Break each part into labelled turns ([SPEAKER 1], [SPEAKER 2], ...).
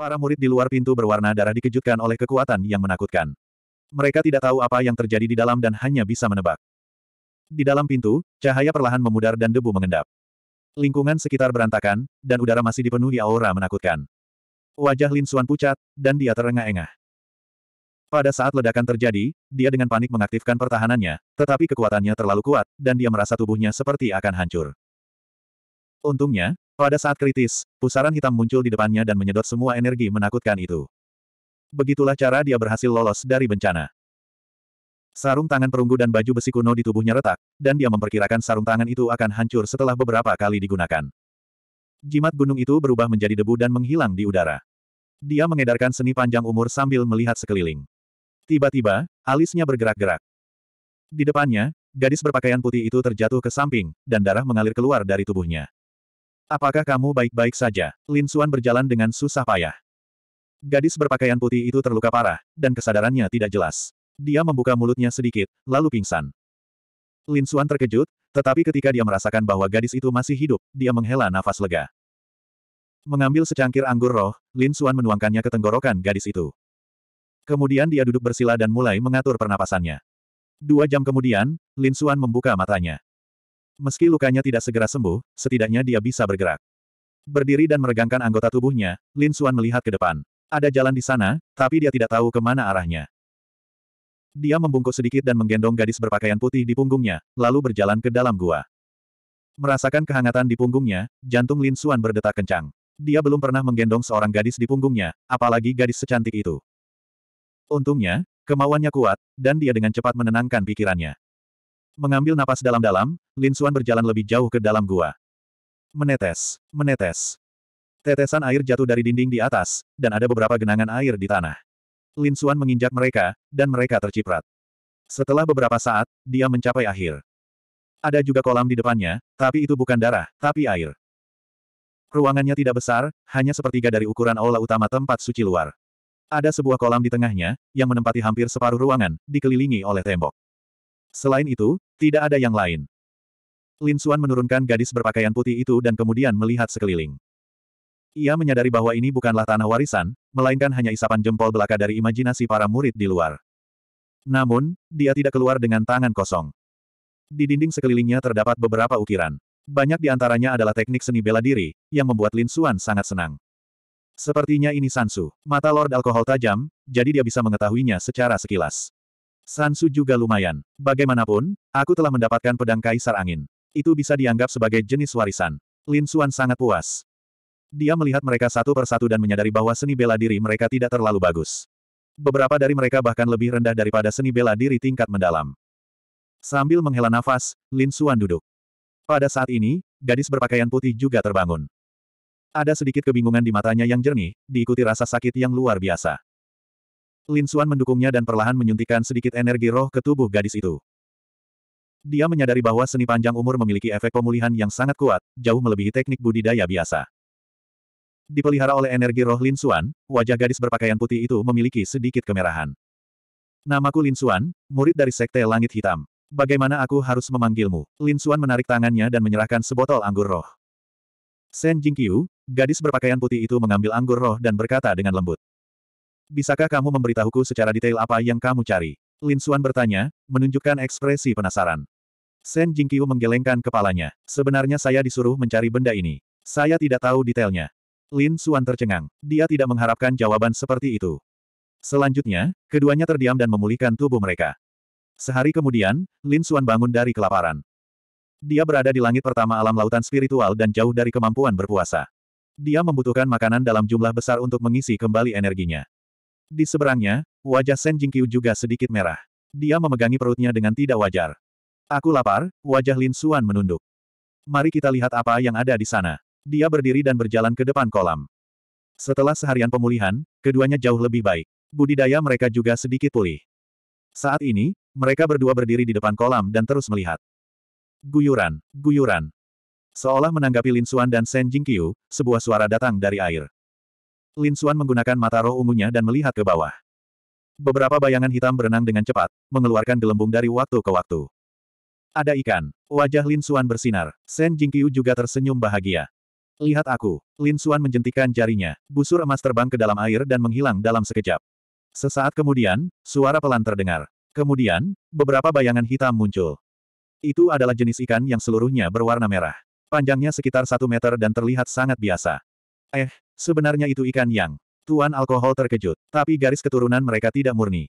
[SPEAKER 1] Para murid di luar pintu berwarna darah dikejutkan oleh kekuatan yang menakutkan. Mereka tidak tahu apa yang terjadi di dalam dan hanya bisa menebak. Di dalam pintu, cahaya perlahan memudar dan debu mengendap. Lingkungan sekitar berantakan, dan udara masih dipenuhi aura menakutkan. Wajah Lin Suan pucat, dan dia terengah-engah. Pada saat ledakan terjadi, dia dengan panik mengaktifkan pertahanannya, tetapi kekuatannya terlalu kuat, dan dia merasa tubuhnya seperti akan hancur. Untungnya, pada saat kritis, pusaran hitam muncul di depannya dan menyedot semua energi menakutkan itu. Begitulah cara dia berhasil lolos dari bencana. Sarung tangan perunggu dan baju besi kuno di tubuhnya retak, dan dia memperkirakan sarung tangan itu akan hancur setelah beberapa kali digunakan. Jimat gunung itu berubah menjadi debu dan menghilang di udara. Dia mengedarkan seni panjang umur sambil melihat sekeliling. Tiba-tiba, alisnya bergerak-gerak. Di depannya, gadis berpakaian putih itu terjatuh ke samping, dan darah mengalir keluar dari tubuhnya. Apakah kamu baik-baik saja? Lin Suan berjalan dengan susah payah. Gadis berpakaian putih itu terluka parah, dan kesadarannya tidak jelas. Dia membuka mulutnya sedikit, lalu pingsan. Lin Suan terkejut, tetapi ketika dia merasakan bahwa gadis itu masih hidup, dia menghela nafas lega. Mengambil secangkir anggur roh, Lin Suan menuangkannya ke tenggorokan gadis itu. Kemudian dia duduk bersila dan mulai mengatur pernapasannya. Dua jam kemudian, Lin Suan membuka matanya. Meski lukanya tidak segera sembuh, setidaknya dia bisa bergerak. Berdiri dan meregangkan anggota tubuhnya, Lin Suan melihat ke depan. Ada jalan di sana, tapi dia tidak tahu kemana arahnya. Dia membungkuk sedikit dan menggendong gadis berpakaian putih di punggungnya, lalu berjalan ke dalam gua. Merasakan kehangatan di punggungnya, jantung Lin Suan berdetak kencang. Dia belum pernah menggendong seorang gadis di punggungnya, apalagi gadis secantik itu. Untungnya, kemauannya kuat, dan dia dengan cepat menenangkan pikirannya. Mengambil napas dalam-dalam, Lin Xuan berjalan lebih jauh ke dalam gua. Menetes, menetes. Tetesan air jatuh dari dinding di atas, dan ada beberapa genangan air di tanah. Lin Xuan menginjak mereka, dan mereka terciprat. Setelah beberapa saat, dia mencapai akhir. Ada juga kolam di depannya, tapi itu bukan darah, tapi air. Ruangannya tidak besar, hanya sepertiga dari ukuran aula utama tempat suci luar. Ada sebuah kolam di tengahnya, yang menempati hampir separuh ruangan, dikelilingi oleh tembok. Selain itu, tidak ada yang lain. Lin Xuan menurunkan gadis berpakaian putih itu dan kemudian melihat sekeliling. Ia menyadari bahwa ini bukanlah tanah warisan, melainkan hanya isapan jempol belaka dari imajinasi para murid di luar. Namun, dia tidak keluar dengan tangan kosong. Di dinding sekelilingnya terdapat beberapa ukiran. Banyak di antaranya adalah teknik seni bela diri, yang membuat Lin Xuan sangat senang. Sepertinya ini Sansu, mata Lord Alkohol tajam, jadi dia bisa mengetahuinya secara sekilas. Sansu juga lumayan. Bagaimanapun, aku telah mendapatkan pedang Kaisar Angin. Itu bisa dianggap sebagai jenis warisan. Lin Xuan sangat puas. Dia melihat mereka satu persatu dan menyadari bahwa seni bela diri mereka tidak terlalu bagus. Beberapa dari mereka bahkan lebih rendah daripada seni bela diri tingkat mendalam. Sambil menghela nafas, Lin Xuan duduk. Pada saat ini, gadis berpakaian putih juga terbangun. Ada sedikit kebingungan di matanya yang jernih, diikuti rasa sakit yang luar biasa. Lin Suan mendukungnya dan perlahan menyuntikkan sedikit energi roh ke tubuh gadis itu. Dia menyadari bahwa seni panjang umur memiliki efek pemulihan yang sangat kuat, jauh melebihi teknik budidaya biasa. Dipelihara oleh energi roh Lin Suan, wajah gadis berpakaian putih itu memiliki sedikit kemerahan. Namaku Lin Suan, murid dari Sekte Langit Hitam. Bagaimana aku harus memanggilmu? Lin Suan menarik tangannya dan menyerahkan sebotol anggur roh. Sen Jingqiu, gadis berpakaian putih itu mengambil anggur roh dan berkata dengan lembut. Bisakah kamu memberitahuku secara detail apa yang kamu cari? Lin Xuan bertanya, menunjukkan ekspresi penasaran. Shen Jingqiu menggelengkan kepalanya. Sebenarnya saya disuruh mencari benda ini. Saya tidak tahu detailnya. Lin Xuan tercengang. Dia tidak mengharapkan jawaban seperti itu. Selanjutnya, keduanya terdiam dan memulihkan tubuh mereka. Sehari kemudian, Lin Xuan bangun dari kelaparan. Dia berada di langit pertama alam lautan spiritual dan jauh dari kemampuan berpuasa. Dia membutuhkan makanan dalam jumlah besar untuk mengisi kembali energinya. Di seberangnya, wajah Shen Jingqiu juga sedikit merah. Dia memegangi perutnya dengan tidak wajar. Aku lapar, wajah Lin Suan menunduk. Mari kita lihat apa yang ada di sana. Dia berdiri dan berjalan ke depan kolam. Setelah seharian pemulihan, keduanya jauh lebih baik. Budidaya mereka juga sedikit pulih. Saat ini, mereka berdua berdiri di depan kolam dan terus melihat. Guyuran, guyuran. Seolah menanggapi Lin Suan dan Shen Jingqiu, sebuah suara datang dari air. Lin Xuan menggunakan mata roh ungunya dan melihat ke bawah. Beberapa bayangan hitam berenang dengan cepat, mengeluarkan gelembung dari waktu ke waktu. Ada ikan. Wajah Lin Xuan bersinar. Shen Jingqiu juga tersenyum bahagia. Lihat aku. Lin Xuan menjentikkan jarinya. Busur emas terbang ke dalam air dan menghilang dalam sekejap. Sesaat kemudian, suara pelan terdengar. Kemudian, beberapa bayangan hitam muncul. Itu adalah jenis ikan yang seluruhnya berwarna merah. Panjangnya sekitar satu meter dan terlihat sangat biasa. Eh, Sebenarnya itu ikan yang. Tuan alkohol terkejut, tapi garis keturunan mereka tidak murni.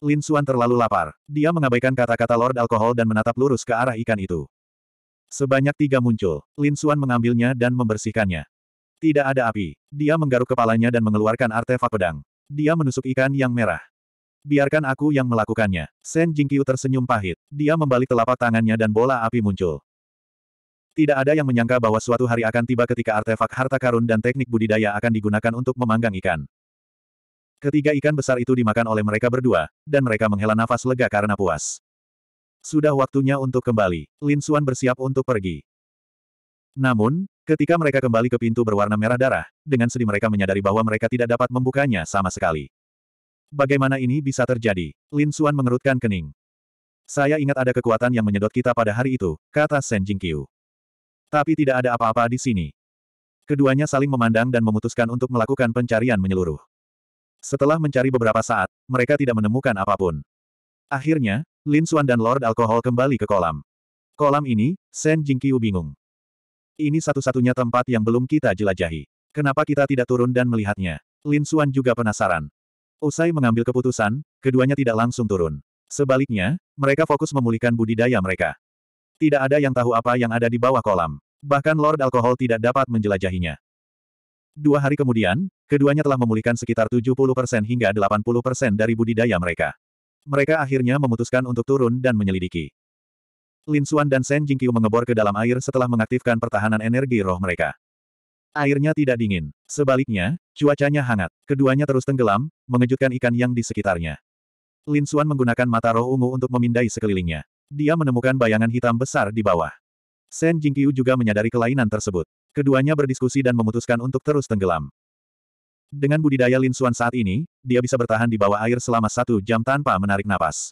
[SPEAKER 1] Lin Suan terlalu lapar. Dia mengabaikan kata-kata Lord Alkohol dan menatap lurus ke arah ikan itu. Sebanyak tiga muncul. Lin Suan mengambilnya dan membersihkannya. Tidak ada api. Dia menggaruk kepalanya dan mengeluarkan artefak pedang. Dia menusuk ikan yang merah. Biarkan aku yang melakukannya. Shen Jingqiu tersenyum pahit. Dia membalik telapak tangannya dan bola api muncul. Tidak ada yang menyangka bahwa suatu hari akan tiba ketika artefak harta karun dan teknik budidaya akan digunakan untuk memanggang ikan. Ketiga ikan besar itu dimakan oleh mereka berdua, dan mereka menghela nafas lega karena puas. Sudah waktunya untuk kembali. Lin Suan bersiap untuk pergi. Namun, ketika mereka kembali ke pintu berwarna merah darah, dengan sedih mereka menyadari bahwa mereka tidak dapat membukanya sama sekali. Bagaimana ini bisa terjadi? Lin Suan mengerutkan kening. Saya ingat ada kekuatan yang menyedot kita pada hari itu, kata Shen Jingqiu. Tapi tidak ada apa-apa di sini. Keduanya saling memandang dan memutuskan untuk melakukan pencarian menyeluruh. Setelah mencari beberapa saat, mereka tidak menemukan apapun. Akhirnya, Lin Xuan dan Lord Alkohol kembali ke kolam. Kolam ini, Shen Jingqiu bingung. Ini satu-satunya tempat yang belum kita jelajahi. Kenapa kita tidak turun dan melihatnya? Lin Xuan juga penasaran. Usai mengambil keputusan, keduanya tidak langsung turun. Sebaliknya, mereka fokus memulihkan budidaya mereka. Tidak ada yang tahu apa yang ada di bawah kolam. Bahkan Lord Alkohol tidak dapat menjelajahinya. Dua hari kemudian, keduanya telah memulihkan sekitar 70% hingga 80% dari budidaya mereka. Mereka akhirnya memutuskan untuk turun dan menyelidiki. Lin Xuan dan Shen Jingqiu mengebor ke dalam air setelah mengaktifkan pertahanan energi roh mereka. Airnya tidak dingin. Sebaliknya, cuacanya hangat. Keduanya terus tenggelam, mengejutkan ikan yang di sekitarnya. Lin Xuan menggunakan mata roh ungu untuk memindai sekelilingnya. Dia menemukan bayangan hitam besar di bawah. Shen Jingqiu juga menyadari kelainan tersebut. Keduanya berdiskusi dan memutuskan untuk terus tenggelam. Dengan budidaya Lin Xuan saat ini, dia bisa bertahan di bawah air selama satu jam tanpa menarik napas.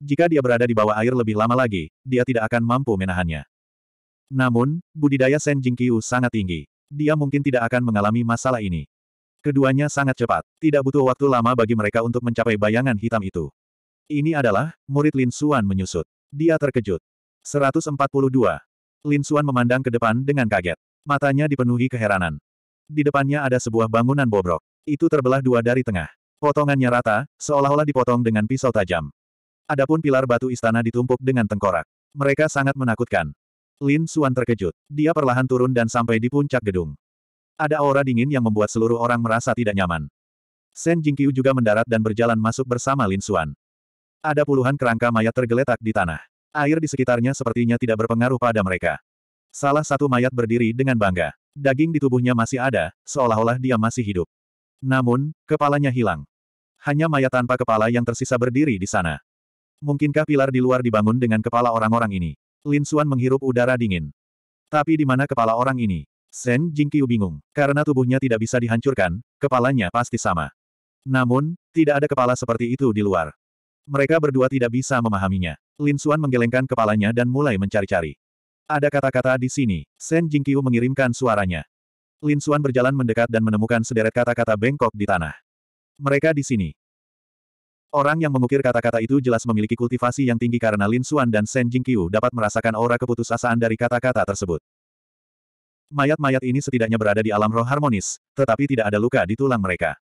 [SPEAKER 1] Jika dia berada di bawah air lebih lama lagi, dia tidak akan mampu menahannya. Namun, budidaya Shen Jingqiu sangat tinggi. Dia mungkin tidak akan mengalami masalah ini. Keduanya sangat cepat. Tidak butuh waktu lama bagi mereka untuk mencapai bayangan hitam itu. Ini adalah, murid Lin Xuan menyusut. Dia terkejut. 142. Lin Xuan memandang ke depan dengan kaget. Matanya dipenuhi keheranan. Di depannya ada sebuah bangunan bobrok. Itu terbelah dua dari tengah. Potongannya rata, seolah-olah dipotong dengan pisau tajam. Adapun pilar batu istana ditumpuk dengan tengkorak. Mereka sangat menakutkan. Lin Xuan terkejut. Dia perlahan turun dan sampai di puncak gedung. Ada aura dingin yang membuat seluruh orang merasa tidak nyaman. Shen Jingqiu juga mendarat dan berjalan masuk bersama Lin Xuan. Ada puluhan kerangka mayat tergeletak di tanah. Air di sekitarnya sepertinya tidak berpengaruh pada mereka. Salah satu mayat berdiri dengan bangga. Daging di tubuhnya masih ada, seolah-olah dia masih hidup. Namun, kepalanya hilang. Hanya mayat tanpa kepala yang tersisa berdiri di sana. Mungkinkah pilar di luar dibangun dengan kepala orang-orang ini? Lin Xuan menghirup udara dingin. Tapi di mana kepala orang ini? Sen Jingqiu bingung, karena tubuhnya tidak bisa dihancurkan, kepalanya pasti sama. Namun, tidak ada kepala seperti itu di luar. Mereka berdua tidak bisa memahaminya. Lin Xuan menggelengkan kepalanya dan mulai mencari-cari. Ada kata-kata di sini. Shen Jingqiu mengirimkan suaranya. Lin Xuan berjalan mendekat dan menemukan sederet kata-kata bengkok di tanah. Mereka di sini. Orang yang mengukir kata-kata itu jelas memiliki kultivasi yang tinggi karena Lin Xuan dan Shen Jingqiu dapat merasakan aura keputusasaan dari kata-kata tersebut. Mayat-mayat ini setidaknya berada di alam roh harmonis, tetapi tidak ada luka di tulang mereka.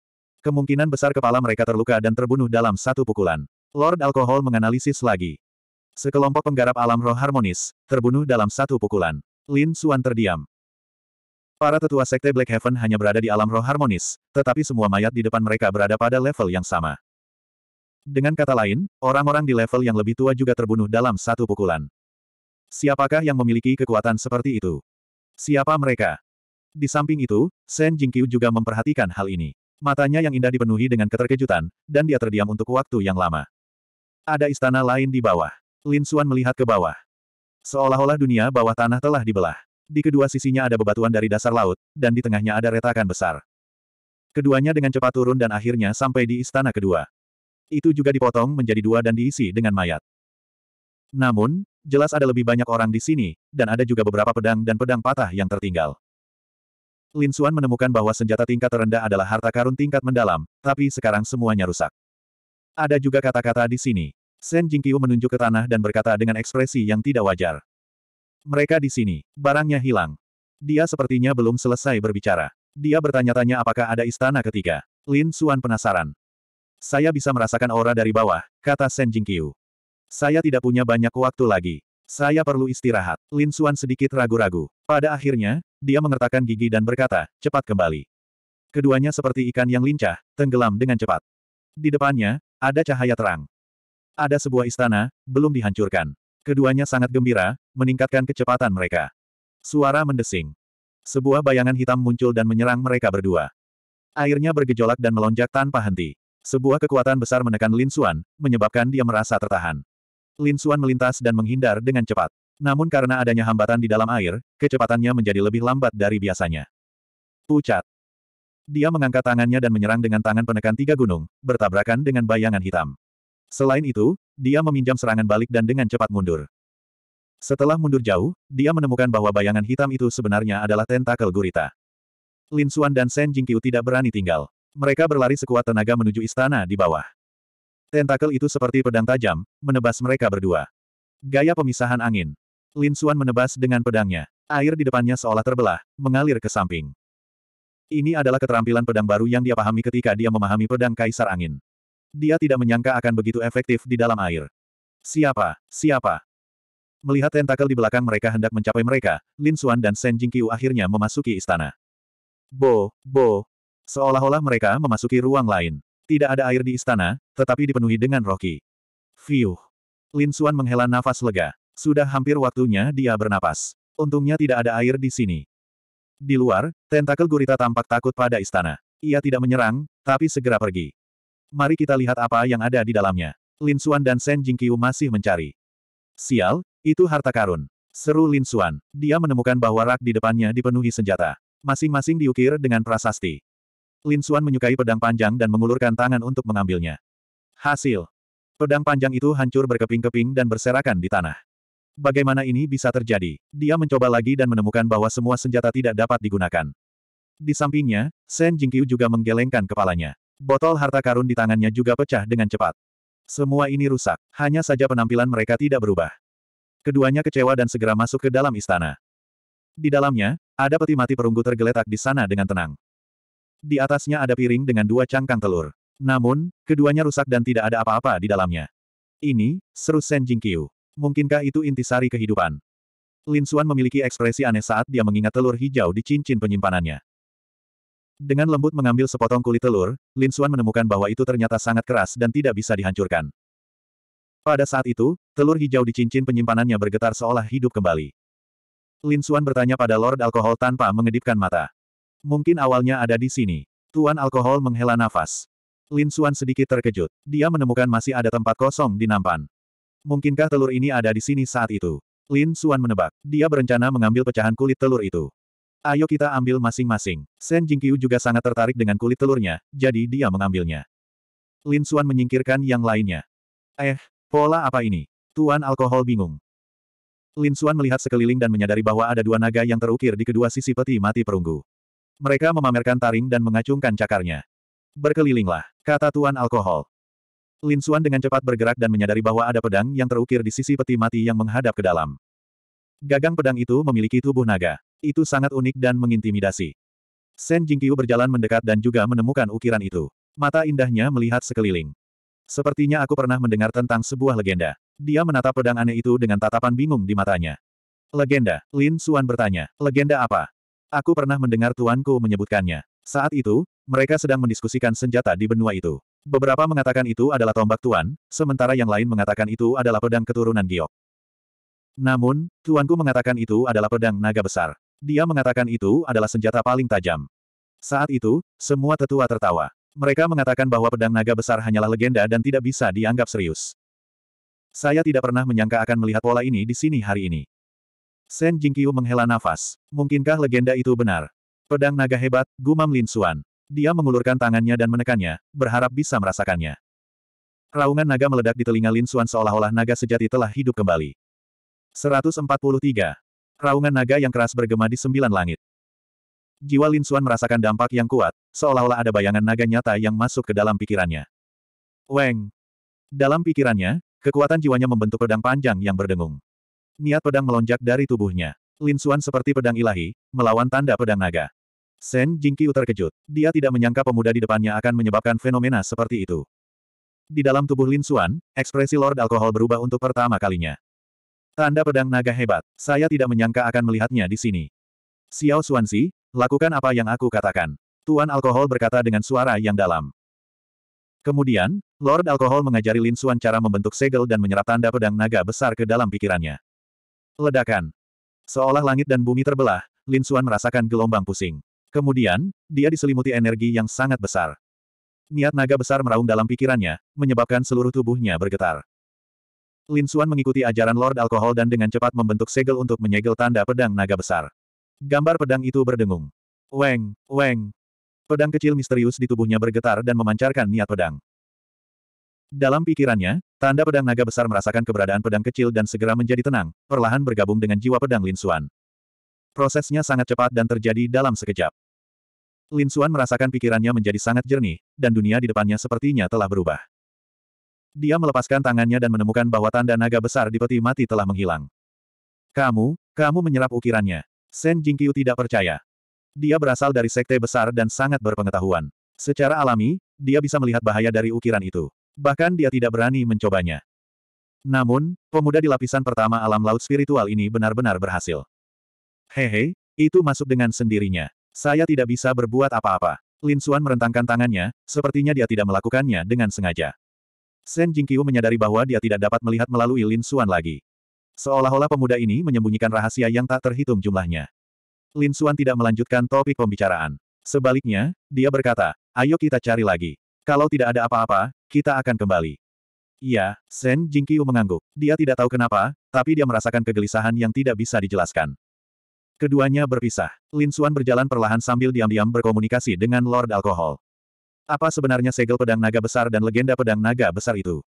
[SPEAKER 1] Kemungkinan besar kepala mereka terluka dan terbunuh dalam satu pukulan. Lord Alkohol menganalisis lagi. Sekelompok penggarap alam roh harmonis, terbunuh dalam satu pukulan. Lin Suan terdiam. Para tetua sekte Black Heaven hanya berada di alam roh harmonis, tetapi semua mayat di depan mereka berada pada level yang sama. Dengan kata lain, orang-orang di level yang lebih tua juga terbunuh dalam satu pukulan. Siapakah yang memiliki kekuatan seperti itu? Siapa mereka? Di samping itu, Shen Jingqiu juga memperhatikan hal ini. Matanya yang indah dipenuhi dengan keterkejutan, dan dia terdiam untuk waktu yang lama. Ada istana lain di bawah. Lin Xuan melihat ke bawah. Seolah-olah dunia bawah tanah telah dibelah. Di kedua sisinya ada bebatuan dari dasar laut, dan di tengahnya ada retakan besar. Keduanya dengan cepat turun dan akhirnya sampai di istana kedua. Itu juga dipotong menjadi dua dan diisi dengan mayat. Namun, jelas ada lebih banyak orang di sini, dan ada juga beberapa pedang dan pedang patah yang tertinggal. Lin Xuan menemukan bahwa senjata tingkat terendah adalah harta karun tingkat mendalam, tapi sekarang semuanya rusak. Ada juga kata-kata di sini. Shen Jingqiu menunjuk ke tanah dan berkata dengan ekspresi yang tidak wajar. Mereka di sini. Barangnya hilang. Dia sepertinya belum selesai berbicara. Dia bertanya-tanya apakah ada istana ketiga. Lin Xuan penasaran. Saya bisa merasakan aura dari bawah, kata Shen Jingqiu. Saya tidak punya banyak waktu lagi. Saya perlu istirahat. Lin Xuan sedikit ragu-ragu. Pada akhirnya, dia mengertakkan gigi dan berkata, cepat kembali. Keduanya seperti ikan yang lincah, tenggelam dengan cepat. Di depannya, ada cahaya terang. Ada sebuah istana, belum dihancurkan. Keduanya sangat gembira, meningkatkan kecepatan mereka. Suara mendesing. Sebuah bayangan hitam muncul dan menyerang mereka berdua. Airnya bergejolak dan melonjak tanpa henti. Sebuah kekuatan besar menekan Lin Xuan, menyebabkan dia merasa tertahan. Lin Xuan melintas dan menghindar dengan cepat. Namun karena adanya hambatan di dalam air, kecepatannya menjadi lebih lambat dari biasanya. Pucat. Dia mengangkat tangannya dan menyerang dengan tangan penekan tiga gunung, bertabrakan dengan bayangan hitam. Selain itu, dia meminjam serangan balik dan dengan cepat mundur. Setelah mundur jauh, dia menemukan bahwa bayangan hitam itu sebenarnya adalah tentakel gurita. Lin Xuan dan Shen Jingqiu tidak berani tinggal. Mereka berlari sekuat tenaga menuju istana di bawah. Tentakel itu seperti pedang tajam, menebas mereka berdua. Gaya pemisahan angin. Lin Xuan menebas dengan pedangnya. Air di depannya seolah terbelah, mengalir ke samping. Ini adalah keterampilan pedang baru yang dia pahami ketika dia memahami pedang Kaisar Angin. Dia tidak menyangka akan begitu efektif di dalam air. Siapa? Siapa? Melihat tentakel di belakang mereka hendak mencapai mereka, Lin Xuan dan Shen Jingqiu akhirnya memasuki istana. Bo, bo. Seolah-olah mereka memasuki ruang lain. Tidak ada air di istana, tetapi dipenuhi dengan roki. Fiuh. Lin Xuan menghela nafas lega. Sudah hampir waktunya dia bernapas. Untungnya tidak ada air di sini. Di luar, tentakel gurita tampak takut pada istana. Ia tidak menyerang, tapi segera pergi. Mari kita lihat apa yang ada di dalamnya. Lin Xuan dan Shen Jingqiu masih mencari. Sial, itu harta karun. Seru Lin Xuan. Dia menemukan bahwa rak di depannya dipenuhi senjata. Masing-masing diukir dengan prasasti. Lin Xuan menyukai pedang panjang dan mengulurkan tangan untuk mengambilnya. Hasil. Pedang panjang itu hancur berkeping-keping dan berserakan di tanah. Bagaimana ini bisa terjadi? Dia mencoba lagi dan menemukan bahwa semua senjata tidak dapat digunakan. Di sampingnya, Shen Jingqiu juga menggelengkan kepalanya. Botol harta karun di tangannya juga pecah dengan cepat. Semua ini rusak, hanya saja penampilan mereka tidak berubah. Keduanya kecewa dan segera masuk ke dalam istana. Di dalamnya, ada peti mati perunggu tergeletak di sana dengan tenang. Di atasnya ada piring dengan dua cangkang telur. Namun, keduanya rusak dan tidak ada apa-apa di dalamnya. Ini, seru Shen Jingqiu. Mungkinkah itu intisari kehidupan? Lin Xuan memiliki ekspresi aneh saat dia mengingat telur hijau di cincin penyimpanannya. Dengan lembut mengambil sepotong kulit telur, Lin Xuan menemukan bahwa itu ternyata sangat keras dan tidak bisa dihancurkan. Pada saat itu, telur hijau di cincin penyimpanannya bergetar seolah hidup kembali. Lin Xuan bertanya pada Lord Alkohol tanpa mengedipkan mata. Mungkin awalnya ada di sini. Tuan Alkohol menghela nafas. Lin Xuan sedikit terkejut. Dia menemukan masih ada tempat kosong di nampan. Mungkinkah telur ini ada di sini saat itu? Lin Suan menebak. Dia berencana mengambil pecahan kulit telur itu. Ayo kita ambil masing-masing. Shen Jingqiu juga sangat tertarik dengan kulit telurnya, jadi dia mengambilnya. Lin Suan menyingkirkan yang lainnya. Eh, pola apa ini? Tuan alkohol bingung. Lin Suan melihat sekeliling dan menyadari bahwa ada dua naga yang terukir di kedua sisi peti mati perunggu. Mereka memamerkan taring dan mengacungkan cakarnya. Berkelilinglah, kata Tuan Alkohol. Lin Suan dengan cepat bergerak dan menyadari bahwa ada pedang yang terukir di sisi peti mati yang menghadap ke dalam. Gagang pedang itu memiliki tubuh naga. Itu sangat unik dan mengintimidasi. Shen Jingqiu berjalan mendekat dan juga menemukan ukiran itu. Mata indahnya melihat sekeliling. Sepertinya aku pernah mendengar tentang sebuah legenda. Dia menatap pedang aneh itu dengan tatapan bingung di matanya. Legenda, Lin Suan bertanya. Legenda apa? Aku pernah mendengar tuanku menyebutkannya. Saat itu, mereka sedang mendiskusikan senjata di benua itu. Beberapa mengatakan itu adalah tombak tuan, sementara yang lain mengatakan itu adalah pedang keturunan giok. Namun, tuanku mengatakan itu adalah pedang naga besar. Dia mengatakan itu adalah senjata paling tajam. Saat itu, semua tetua tertawa. Mereka mengatakan bahwa pedang naga besar hanyalah legenda dan tidak bisa dianggap serius. Saya tidak pernah menyangka akan melihat pola ini di sini hari ini. Sen Jingqiu menghela nafas. Mungkinkah legenda itu benar? Pedang naga hebat, gumam Lin Xuan. Dia mengulurkan tangannya dan menekannya, berharap bisa merasakannya. Raungan naga meledak di telinga Lin Xuan seolah-olah naga sejati telah hidup kembali. 143. Raungan naga yang keras bergema di sembilan langit. Jiwa Lin Xuan merasakan dampak yang kuat, seolah-olah ada bayangan naga nyata yang masuk ke dalam pikirannya. Weng! Dalam pikirannya, kekuatan jiwanya membentuk pedang panjang yang berdengung. Niat pedang melonjak dari tubuhnya. Lin Xuan seperti pedang ilahi, melawan tanda pedang naga. Shen Jingqiu terkejut. Dia tidak menyangka pemuda di depannya akan menyebabkan fenomena seperti itu. Di dalam tubuh Lin Xuan, ekspresi Lord Alkohol berubah untuk pertama kalinya. Tanda pedang naga hebat, saya tidak menyangka akan melihatnya di sini. Xiao Xuanzi, lakukan apa yang aku katakan. Tuan Alkohol berkata dengan suara yang dalam. Kemudian, Lord Alkohol mengajari Lin Xuan cara membentuk segel dan menyerap tanda pedang naga besar ke dalam pikirannya. Ledakan. Seolah langit dan bumi terbelah, Lin Xuan merasakan gelombang pusing. Kemudian, dia diselimuti energi yang sangat besar. Niat naga besar meraung dalam pikirannya, menyebabkan seluruh tubuhnya bergetar. Lin Xuan mengikuti ajaran Lord Alkohol dan dengan cepat membentuk segel untuk menyegel tanda pedang naga besar. Gambar pedang itu berdengung. Weng, weng. Pedang kecil misterius di tubuhnya bergetar dan memancarkan niat pedang. Dalam pikirannya, tanda pedang naga besar merasakan keberadaan pedang kecil dan segera menjadi tenang, perlahan bergabung dengan jiwa pedang Lin Xuan. Prosesnya sangat cepat dan terjadi dalam sekejap. Lin Xuan merasakan pikirannya menjadi sangat jernih, dan dunia di depannya sepertinya telah berubah. Dia melepaskan tangannya dan menemukan bahwa tanda naga besar di peti mati telah menghilang. Kamu, kamu menyerap ukirannya. Shen Jingqiu tidak percaya. Dia berasal dari sekte besar dan sangat berpengetahuan. Secara alami, dia bisa melihat bahaya dari ukiran itu. Bahkan dia tidak berani mencobanya. Namun, pemuda di lapisan pertama alam laut spiritual ini benar-benar berhasil. Hehe, itu masuk dengan sendirinya. Saya tidak bisa berbuat apa-apa. Lin Xuan merentangkan tangannya, sepertinya dia tidak melakukannya dengan sengaja. Shen Jingqiu menyadari bahwa dia tidak dapat melihat melalui Lin Xuan lagi. Seolah-olah pemuda ini menyembunyikan rahasia yang tak terhitung jumlahnya. Lin Xuan tidak melanjutkan topik pembicaraan. Sebaliknya, dia berkata, ayo kita cari lagi. Kalau tidak ada apa-apa, kita akan kembali. Iya, Shen Jingqiu mengangguk. Dia tidak tahu kenapa, tapi dia merasakan kegelisahan yang tidak bisa dijelaskan. Keduanya berpisah. Lin Suan berjalan perlahan sambil diam-diam berkomunikasi dengan Lord Alkohol. Apa sebenarnya segel pedang naga besar dan legenda pedang naga besar itu?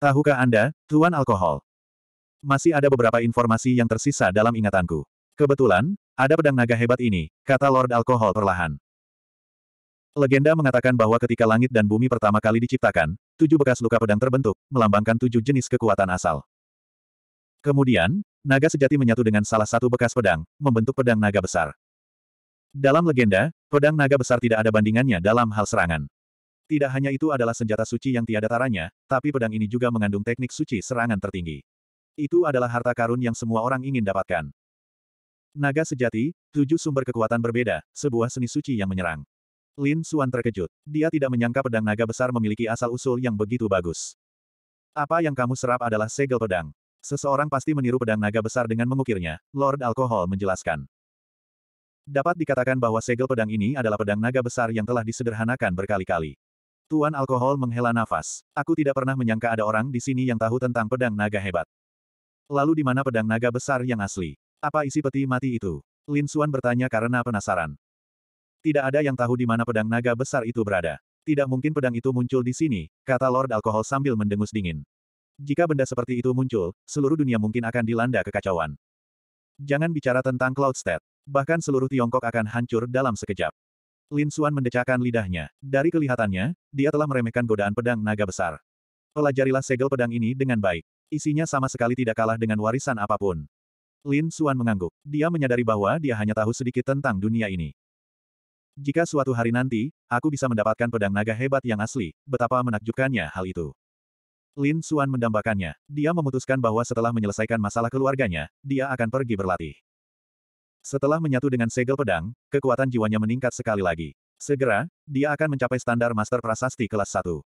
[SPEAKER 1] Tahukah Anda, Tuan Alkohol? Masih ada beberapa informasi yang tersisa dalam ingatanku. Kebetulan, ada pedang naga hebat ini, kata Lord Alkohol perlahan. Legenda mengatakan bahwa ketika langit dan bumi pertama kali diciptakan, tujuh bekas luka pedang terbentuk, melambangkan tujuh jenis kekuatan asal. Kemudian, naga sejati menyatu dengan salah satu bekas pedang, membentuk pedang naga besar. Dalam legenda, pedang naga besar tidak ada bandingannya dalam hal serangan. Tidak hanya itu adalah senjata suci yang tiada taranya, tapi pedang ini juga mengandung teknik suci serangan tertinggi. Itu adalah harta karun yang semua orang ingin dapatkan. Naga sejati, tujuh sumber kekuatan berbeda, sebuah seni suci yang menyerang. Lin Suan terkejut. Dia tidak menyangka pedang naga besar memiliki asal-usul yang begitu bagus. Apa yang kamu serap adalah segel pedang. Seseorang pasti meniru pedang naga besar dengan mengukirnya, Lord Alkohol menjelaskan. Dapat dikatakan bahwa segel pedang ini adalah pedang naga besar yang telah disederhanakan berkali-kali. Tuan Alkohol menghela nafas. Aku tidak pernah menyangka ada orang di sini yang tahu tentang pedang naga hebat. Lalu di mana pedang naga besar yang asli? Apa isi peti mati itu? Lin Xuan bertanya karena penasaran. Tidak ada yang tahu di mana pedang naga besar itu berada. Tidak mungkin pedang itu muncul di sini, kata Lord Alkohol sambil mendengus dingin. Jika benda seperti itu muncul, seluruh dunia mungkin akan dilanda kekacauan. Jangan bicara tentang Cloud State. Bahkan seluruh Tiongkok akan hancur dalam sekejap. Lin Xuan mendecakkan lidahnya. Dari kelihatannya, dia telah meremehkan godaan pedang naga besar. Pelajarilah segel pedang ini dengan baik. Isinya sama sekali tidak kalah dengan warisan apapun. Lin Xuan mengangguk. Dia menyadari bahwa dia hanya tahu sedikit tentang dunia ini. Jika suatu hari nanti, aku bisa mendapatkan pedang naga hebat yang asli, betapa menakjubkannya hal itu. Lin Xuan mendambakannya. Dia memutuskan bahwa setelah menyelesaikan masalah keluarganya, dia akan pergi berlatih. Setelah menyatu dengan segel pedang, kekuatan jiwanya meningkat sekali lagi. Segera, dia akan mencapai standar Master Prasasti kelas 1.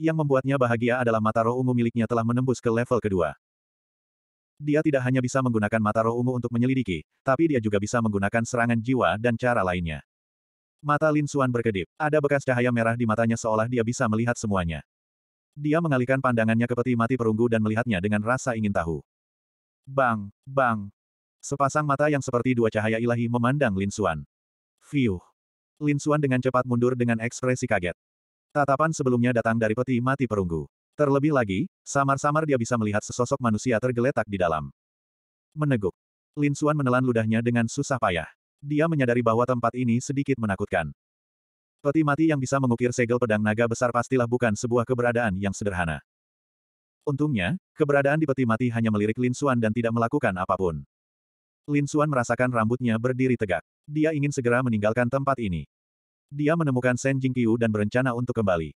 [SPEAKER 1] Yang membuatnya bahagia adalah mata roh ungu miliknya telah menembus ke level kedua. Dia tidak hanya bisa menggunakan mata roh ungu untuk menyelidiki, tapi dia juga bisa menggunakan serangan jiwa dan cara lainnya. Mata Lin Xuan berkedip. Ada bekas cahaya merah di matanya seolah dia bisa melihat semuanya. Dia mengalihkan pandangannya ke peti mati perunggu dan melihatnya dengan rasa ingin tahu. Bang, bang. Sepasang mata yang seperti dua cahaya ilahi memandang Lin Xuan. Fiuh. Lin Xuan dengan cepat mundur dengan ekspresi kaget. Tatapan sebelumnya datang dari peti mati perunggu. Terlebih lagi, samar-samar dia bisa melihat sesosok manusia tergeletak di dalam. Meneguk. Lin Xuan menelan ludahnya dengan susah payah. Dia menyadari bahwa tempat ini sedikit menakutkan. Peti mati yang bisa mengukir segel pedang naga besar pastilah bukan sebuah keberadaan yang sederhana. Untungnya, keberadaan di peti mati hanya melirik Lin Xuan dan tidak melakukan apapun. Lin Xuan merasakan rambutnya berdiri tegak. Dia ingin segera meninggalkan tempat ini. Dia menemukan Shen Jingqiu dan berencana untuk kembali.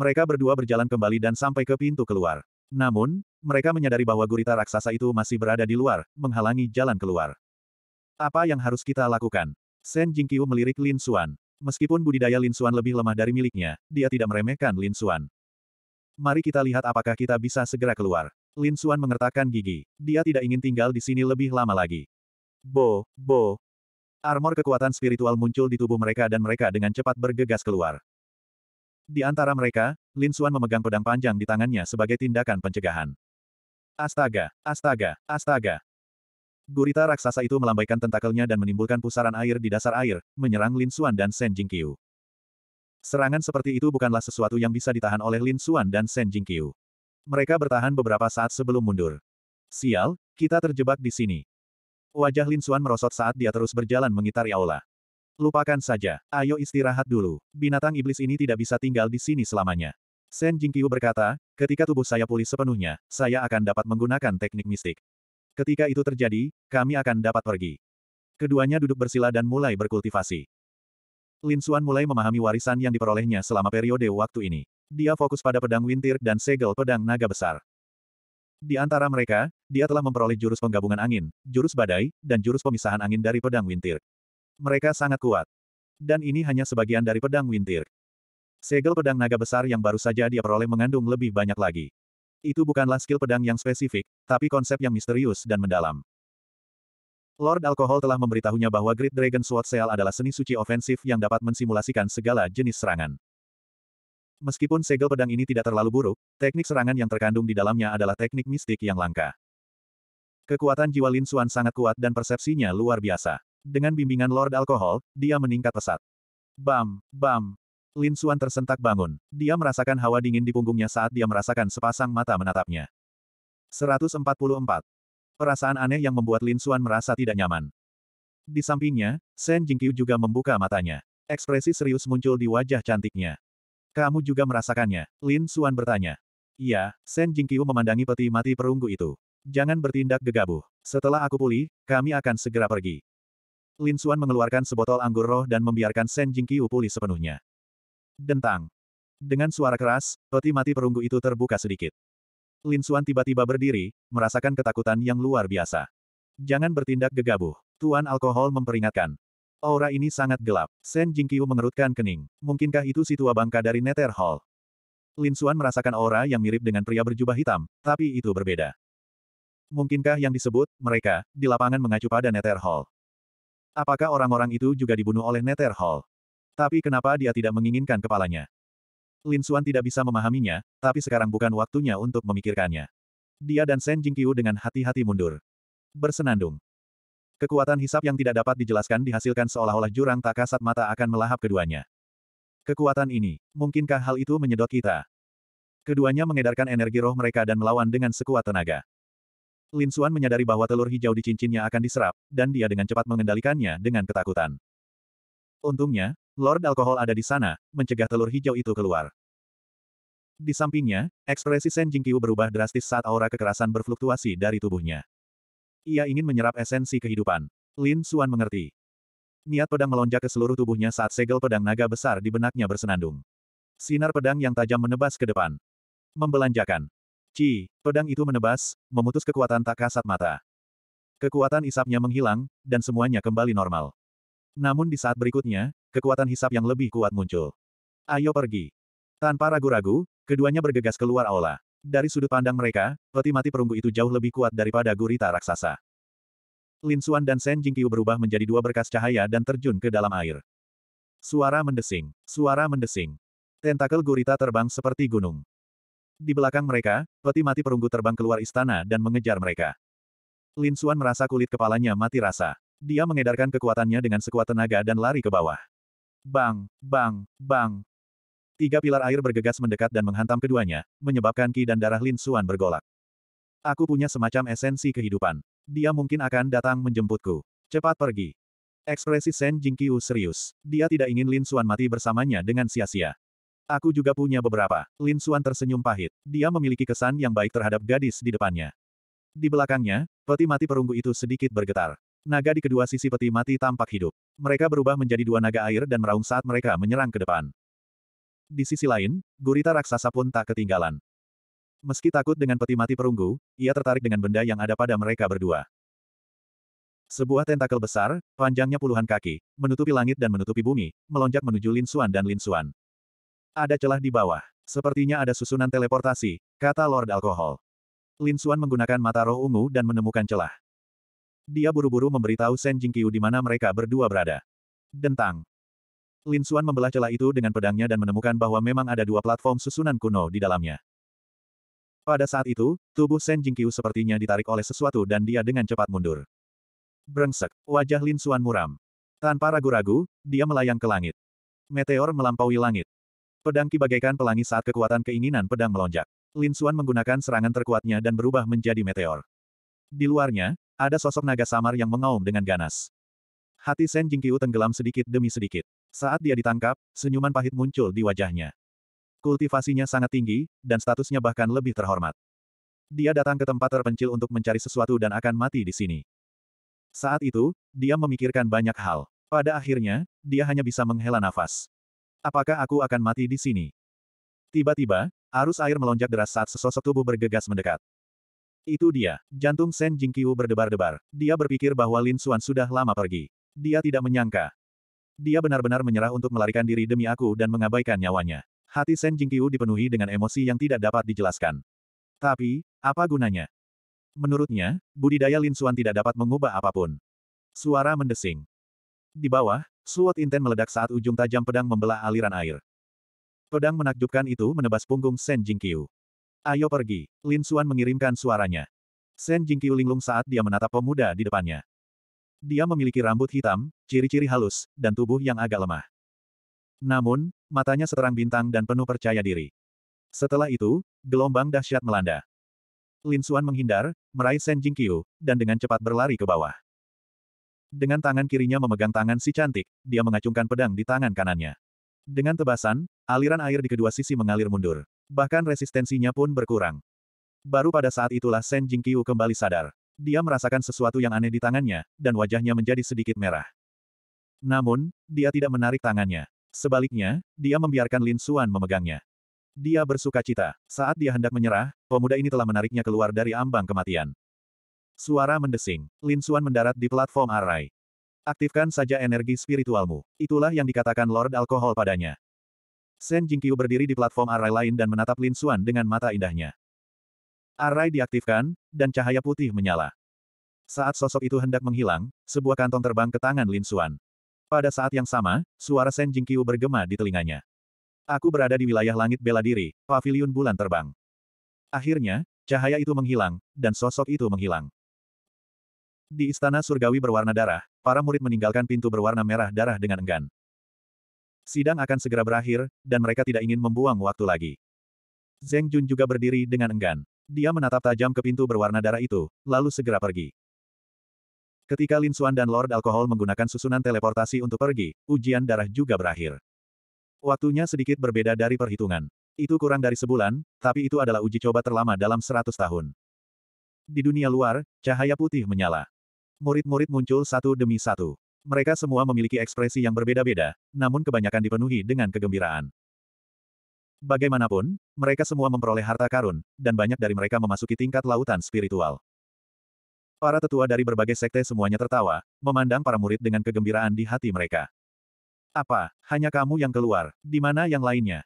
[SPEAKER 1] Mereka berdua berjalan kembali dan sampai ke pintu keluar. Namun, mereka menyadari bahwa gurita raksasa itu masih berada di luar, menghalangi jalan keluar. Apa yang harus kita lakukan? Shen Jingqiu melirik Lin Xuan. Meskipun budidaya Lin Xuan lebih lemah dari miliknya, dia tidak meremehkan Lin Xuan. Mari kita lihat apakah kita bisa segera keluar. Lin Xuan mengertakkan gigi. Dia tidak ingin tinggal di sini lebih lama lagi. Bo, bo. Armor kekuatan spiritual muncul di tubuh mereka dan mereka dengan cepat bergegas keluar. Di antara mereka, Lin Xuan memegang pedang panjang di tangannya sebagai tindakan pencegahan. Astaga, astaga, astaga. Gurita raksasa itu melambaikan tentakelnya dan menimbulkan pusaran air di dasar air, menyerang Lin Xuan dan Shen Jingqiu. Serangan seperti itu bukanlah sesuatu yang bisa ditahan oleh Lin Xuan dan Shen Jingqiu. Mereka bertahan beberapa saat sebelum mundur. Sial, kita terjebak di sini. Wajah Lin Xuan merosot saat dia terus berjalan mengitari aula. Lupakan saja, ayo istirahat dulu. Binatang iblis ini tidak bisa tinggal di sini selamanya. Shen Jingqiu berkata, ketika tubuh saya pulih sepenuhnya, saya akan dapat menggunakan teknik mistik. Ketika itu terjadi, kami akan dapat pergi. Keduanya duduk bersila dan mulai berkultivasi. Lin Xuan mulai memahami warisan yang diperolehnya selama periode waktu ini. Dia fokus pada pedang wintir dan segel pedang naga besar. Di antara mereka, dia telah memperoleh jurus penggabungan angin, jurus badai, dan jurus pemisahan angin dari pedang wintir. Mereka sangat kuat. Dan ini hanya sebagian dari pedang wintir. Segel pedang naga besar yang baru saja dia peroleh mengandung lebih banyak lagi. Itu bukanlah skill pedang yang spesifik, tapi konsep yang misterius dan mendalam. Lord Alkohol telah memberitahunya bahwa Great Dragon Sword Seal adalah seni suci ofensif yang dapat mensimulasikan segala jenis serangan. Meskipun segel pedang ini tidak terlalu buruk, teknik serangan yang terkandung di dalamnya adalah teknik mistik yang langka. Kekuatan jiwa Lin Xuan sangat kuat dan persepsinya luar biasa. Dengan bimbingan Lord Alkohol, dia meningkat pesat. Bam, bam, Lin Suan tersentak bangun. Dia merasakan hawa dingin di punggungnya saat dia merasakan sepasang mata menatapnya. 144. Perasaan aneh yang membuat Lin Suan merasa tidak nyaman. Di sampingnya, Shen Jingqiu juga membuka matanya. Ekspresi serius muncul di wajah cantiknya. Kamu juga merasakannya, Lin Suan bertanya. Iya, Shen Jingqiu memandangi peti mati perunggu itu. Jangan bertindak gegabah. Setelah aku pulih, kami akan segera pergi. Lin Suan mengeluarkan sebotol anggur roh dan membiarkan Shen Jingqiu pulih sepenuhnya. Dentang. Dengan suara keras, peti mati perunggu itu terbuka sedikit. Lin Suan tiba-tiba berdiri, merasakan ketakutan yang luar biasa. Jangan bertindak gegabah. Tuan Alkohol memperingatkan. Aura ini sangat gelap. Shen Jingqiu mengerutkan kening. Mungkinkah itu si tua bangka dari Nether Hall? Lin Suan merasakan aura yang mirip dengan pria berjubah hitam, tapi itu berbeda. Mungkinkah yang disebut, mereka, di lapangan mengacu pada Nether Hall? Apakah orang-orang itu juga dibunuh oleh Nether Hall? Tapi kenapa dia tidak menginginkan kepalanya? Lin Xuan tidak bisa memahaminya, tapi sekarang bukan waktunya untuk memikirkannya. Dia dan Shen Jingqiu dengan hati-hati mundur. Bersenandung. Kekuatan hisap yang tidak dapat dijelaskan dihasilkan seolah-olah jurang tak kasat mata akan melahap keduanya. Kekuatan ini, mungkinkah hal itu menyedot kita? Keduanya mengedarkan energi roh mereka dan melawan dengan sekuat tenaga. Lin Xuan menyadari bahwa telur hijau di cincinnya akan diserap, dan dia dengan cepat mengendalikannya dengan ketakutan. Untungnya, Lord Alkohol ada di sana, mencegah telur hijau itu keluar. Di sampingnya, ekspresi Shen Jingqiu berubah drastis saat aura kekerasan berfluktuasi dari tubuhnya. Ia ingin menyerap esensi kehidupan. Lin Xuan mengerti. Niat pedang melonjak ke seluruh tubuhnya saat segel pedang naga besar di benaknya bersenandung. Sinar pedang yang tajam menebas ke depan. Membelanjakan. Ci, pedang itu menebas, memutus kekuatan tak kasat mata. Kekuatan isapnya menghilang, dan semuanya kembali normal. Namun di saat berikutnya, kekuatan hisap yang lebih kuat muncul. Ayo pergi. Tanpa ragu-ragu, keduanya bergegas keluar aula. Dari sudut pandang mereka, peti mati perunggu itu jauh lebih kuat daripada gurita raksasa. Lin Xuan dan Shen Jingqiu berubah menjadi dua berkas cahaya dan terjun ke dalam air. Suara mendesing, suara mendesing. Tentakel gurita terbang seperti gunung. Di belakang mereka, peti mati perunggu terbang keluar istana dan mengejar mereka. Lin Xuan merasa kulit kepalanya mati rasa. Dia mengedarkan kekuatannya dengan sekuat tenaga dan lari ke bawah. Bang, bang, bang. Tiga pilar air bergegas mendekat dan menghantam keduanya, menyebabkan Ki dan darah Lin Suan bergolak. Aku punya semacam esensi kehidupan. Dia mungkin akan datang menjemputku. Cepat pergi. Ekspresi Sen Jingqiu serius. Dia tidak ingin Lin Suan mati bersamanya dengan sia-sia. Aku juga punya beberapa. Lin Suan tersenyum pahit. Dia memiliki kesan yang baik terhadap gadis di depannya. Di belakangnya, peti mati perunggu itu sedikit bergetar. Naga di kedua sisi peti mati tampak hidup. Mereka berubah menjadi dua naga air dan meraung saat mereka menyerang ke depan. Di sisi lain, gurita raksasa pun tak ketinggalan. Meski takut dengan peti mati perunggu, ia tertarik dengan benda yang ada pada mereka berdua. Sebuah tentakel besar, panjangnya puluhan kaki, menutupi langit dan menutupi bumi, melonjak menuju Lin Suan dan Lin Suan. Ada celah di bawah. Sepertinya ada susunan teleportasi, kata Lord Alkohol. Lin Suan menggunakan mata roh ungu dan menemukan celah. Dia buru-buru memberitahu Shen Jingqiu di mana mereka berdua berada. Dentang. Lin Xuan membelah celah itu dengan pedangnya dan menemukan bahwa memang ada dua platform susunan kuno di dalamnya. Pada saat itu, tubuh Shen Jingqiu sepertinya ditarik oleh sesuatu dan dia dengan cepat mundur. Brengsek, wajah Lin Xuan muram. Tanpa ragu-ragu, dia melayang ke langit. Meteor melampaui langit. Pedang Ki pelangi saat kekuatan keinginan pedang melonjak. Lin Xuan menggunakan serangan terkuatnya dan berubah menjadi meteor. Di luarnya, ada sosok naga samar yang mengaum dengan ganas. Hati Sen Jingqiu tenggelam sedikit demi sedikit. Saat dia ditangkap, senyuman pahit muncul di wajahnya. Kultivasinya sangat tinggi, dan statusnya bahkan lebih terhormat. Dia datang ke tempat terpencil untuk mencari sesuatu dan akan mati di sini. Saat itu, dia memikirkan banyak hal. Pada akhirnya, dia hanya bisa menghela nafas. Apakah aku akan mati di sini? Tiba-tiba, arus air melonjak deras saat sesosok tubuh bergegas mendekat. Itu dia. Jantung Shen Jingqiu berdebar-debar. Dia berpikir bahwa Lin Xuan sudah lama pergi. Dia tidak menyangka. Dia benar-benar menyerah untuk melarikan diri demi aku dan mengabaikan nyawanya. Hati Shen Jingqiu dipenuhi dengan emosi yang tidak dapat dijelaskan. Tapi, apa gunanya? Menurutnya, budidaya Lin Xuan tidak dapat mengubah apapun. Suara mendesing. Di bawah, Suot Inten meledak saat ujung tajam pedang membelah aliran air. Pedang menakjubkan itu menebas punggung Shen Jingqiu. Ayo pergi. Lin Xuan mengirimkan suaranya. Shen Jingqiu linglung saat dia menatap pemuda di depannya. Dia memiliki rambut hitam, ciri-ciri halus, dan tubuh yang agak lemah. Namun, matanya seterang bintang dan penuh percaya diri. Setelah itu, gelombang dahsyat melanda. Lin Xuan menghindar, meraih Shen Jingqiu, dan dengan cepat berlari ke bawah. Dengan tangan kirinya memegang tangan si cantik, dia mengacungkan pedang di tangan kanannya. Dengan tebasan, aliran air di kedua sisi mengalir mundur. Bahkan resistensinya pun berkurang. Baru pada saat itulah Shen Jingqiu kembali sadar. Dia merasakan sesuatu yang aneh di tangannya, dan wajahnya menjadi sedikit merah. Namun, dia tidak menarik tangannya. Sebaliknya, dia membiarkan Lin Xuan memegangnya. Dia bersuka cita. Saat dia hendak menyerah, pemuda ini telah menariknya keluar dari ambang kematian. Suara mendesing. Lin Xuan mendarat di platform Arai. Aktifkan saja energi spiritualmu. Itulah yang dikatakan Lord Alkohol padanya. Shen Jingqiu berdiri di platform Array lain dan menatap Lin Xuan dengan mata indahnya. Array diaktifkan, dan cahaya putih menyala. Saat sosok itu hendak menghilang, sebuah kantong terbang ke tangan Lin Xuan. Pada saat yang sama, suara Shen Jingqiu bergema di telinganya. Aku berada di wilayah langit bela diri, pavilion bulan terbang. Akhirnya, cahaya itu menghilang, dan sosok itu menghilang. Di istana surgawi berwarna darah, para murid meninggalkan pintu berwarna merah darah dengan enggan. Sidang akan segera berakhir, dan mereka tidak ingin membuang waktu lagi. Zeng Jun juga berdiri dengan enggan. Dia menatap tajam ke pintu berwarna darah itu, lalu segera pergi. Ketika Lin Xuan dan Lord Alkohol menggunakan susunan teleportasi untuk pergi, ujian darah juga berakhir. Waktunya sedikit berbeda dari perhitungan. Itu kurang dari sebulan, tapi itu adalah uji coba terlama dalam seratus tahun. Di dunia luar, cahaya putih menyala. Murid-murid muncul satu demi satu. Mereka semua memiliki ekspresi yang berbeda-beda, namun kebanyakan dipenuhi dengan kegembiraan. Bagaimanapun, mereka semua memperoleh harta karun, dan banyak dari mereka memasuki tingkat lautan spiritual. Para tetua dari berbagai sekte semuanya tertawa, memandang para murid dengan kegembiraan di hati mereka. Apa, hanya kamu yang keluar, di mana yang lainnya?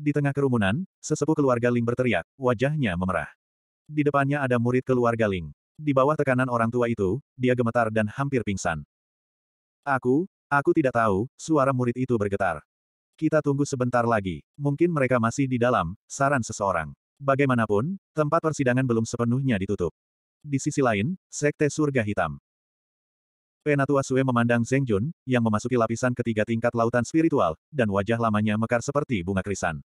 [SPEAKER 1] Di tengah kerumunan, sesepuh keluarga Ling berteriak, wajahnya memerah. Di depannya ada murid keluarga Ling. Di bawah tekanan orang tua itu, dia gemetar dan hampir pingsan. Aku, aku tidak tahu, suara murid itu bergetar. Kita tunggu sebentar lagi. Mungkin mereka masih di dalam, saran seseorang. Bagaimanapun, tempat persidangan belum sepenuhnya ditutup. Di sisi lain, Sekte Surga Hitam. Penatua Sue memandang Zeng Jun, yang memasuki lapisan ketiga tingkat lautan spiritual, dan wajah lamanya mekar seperti bunga krisan.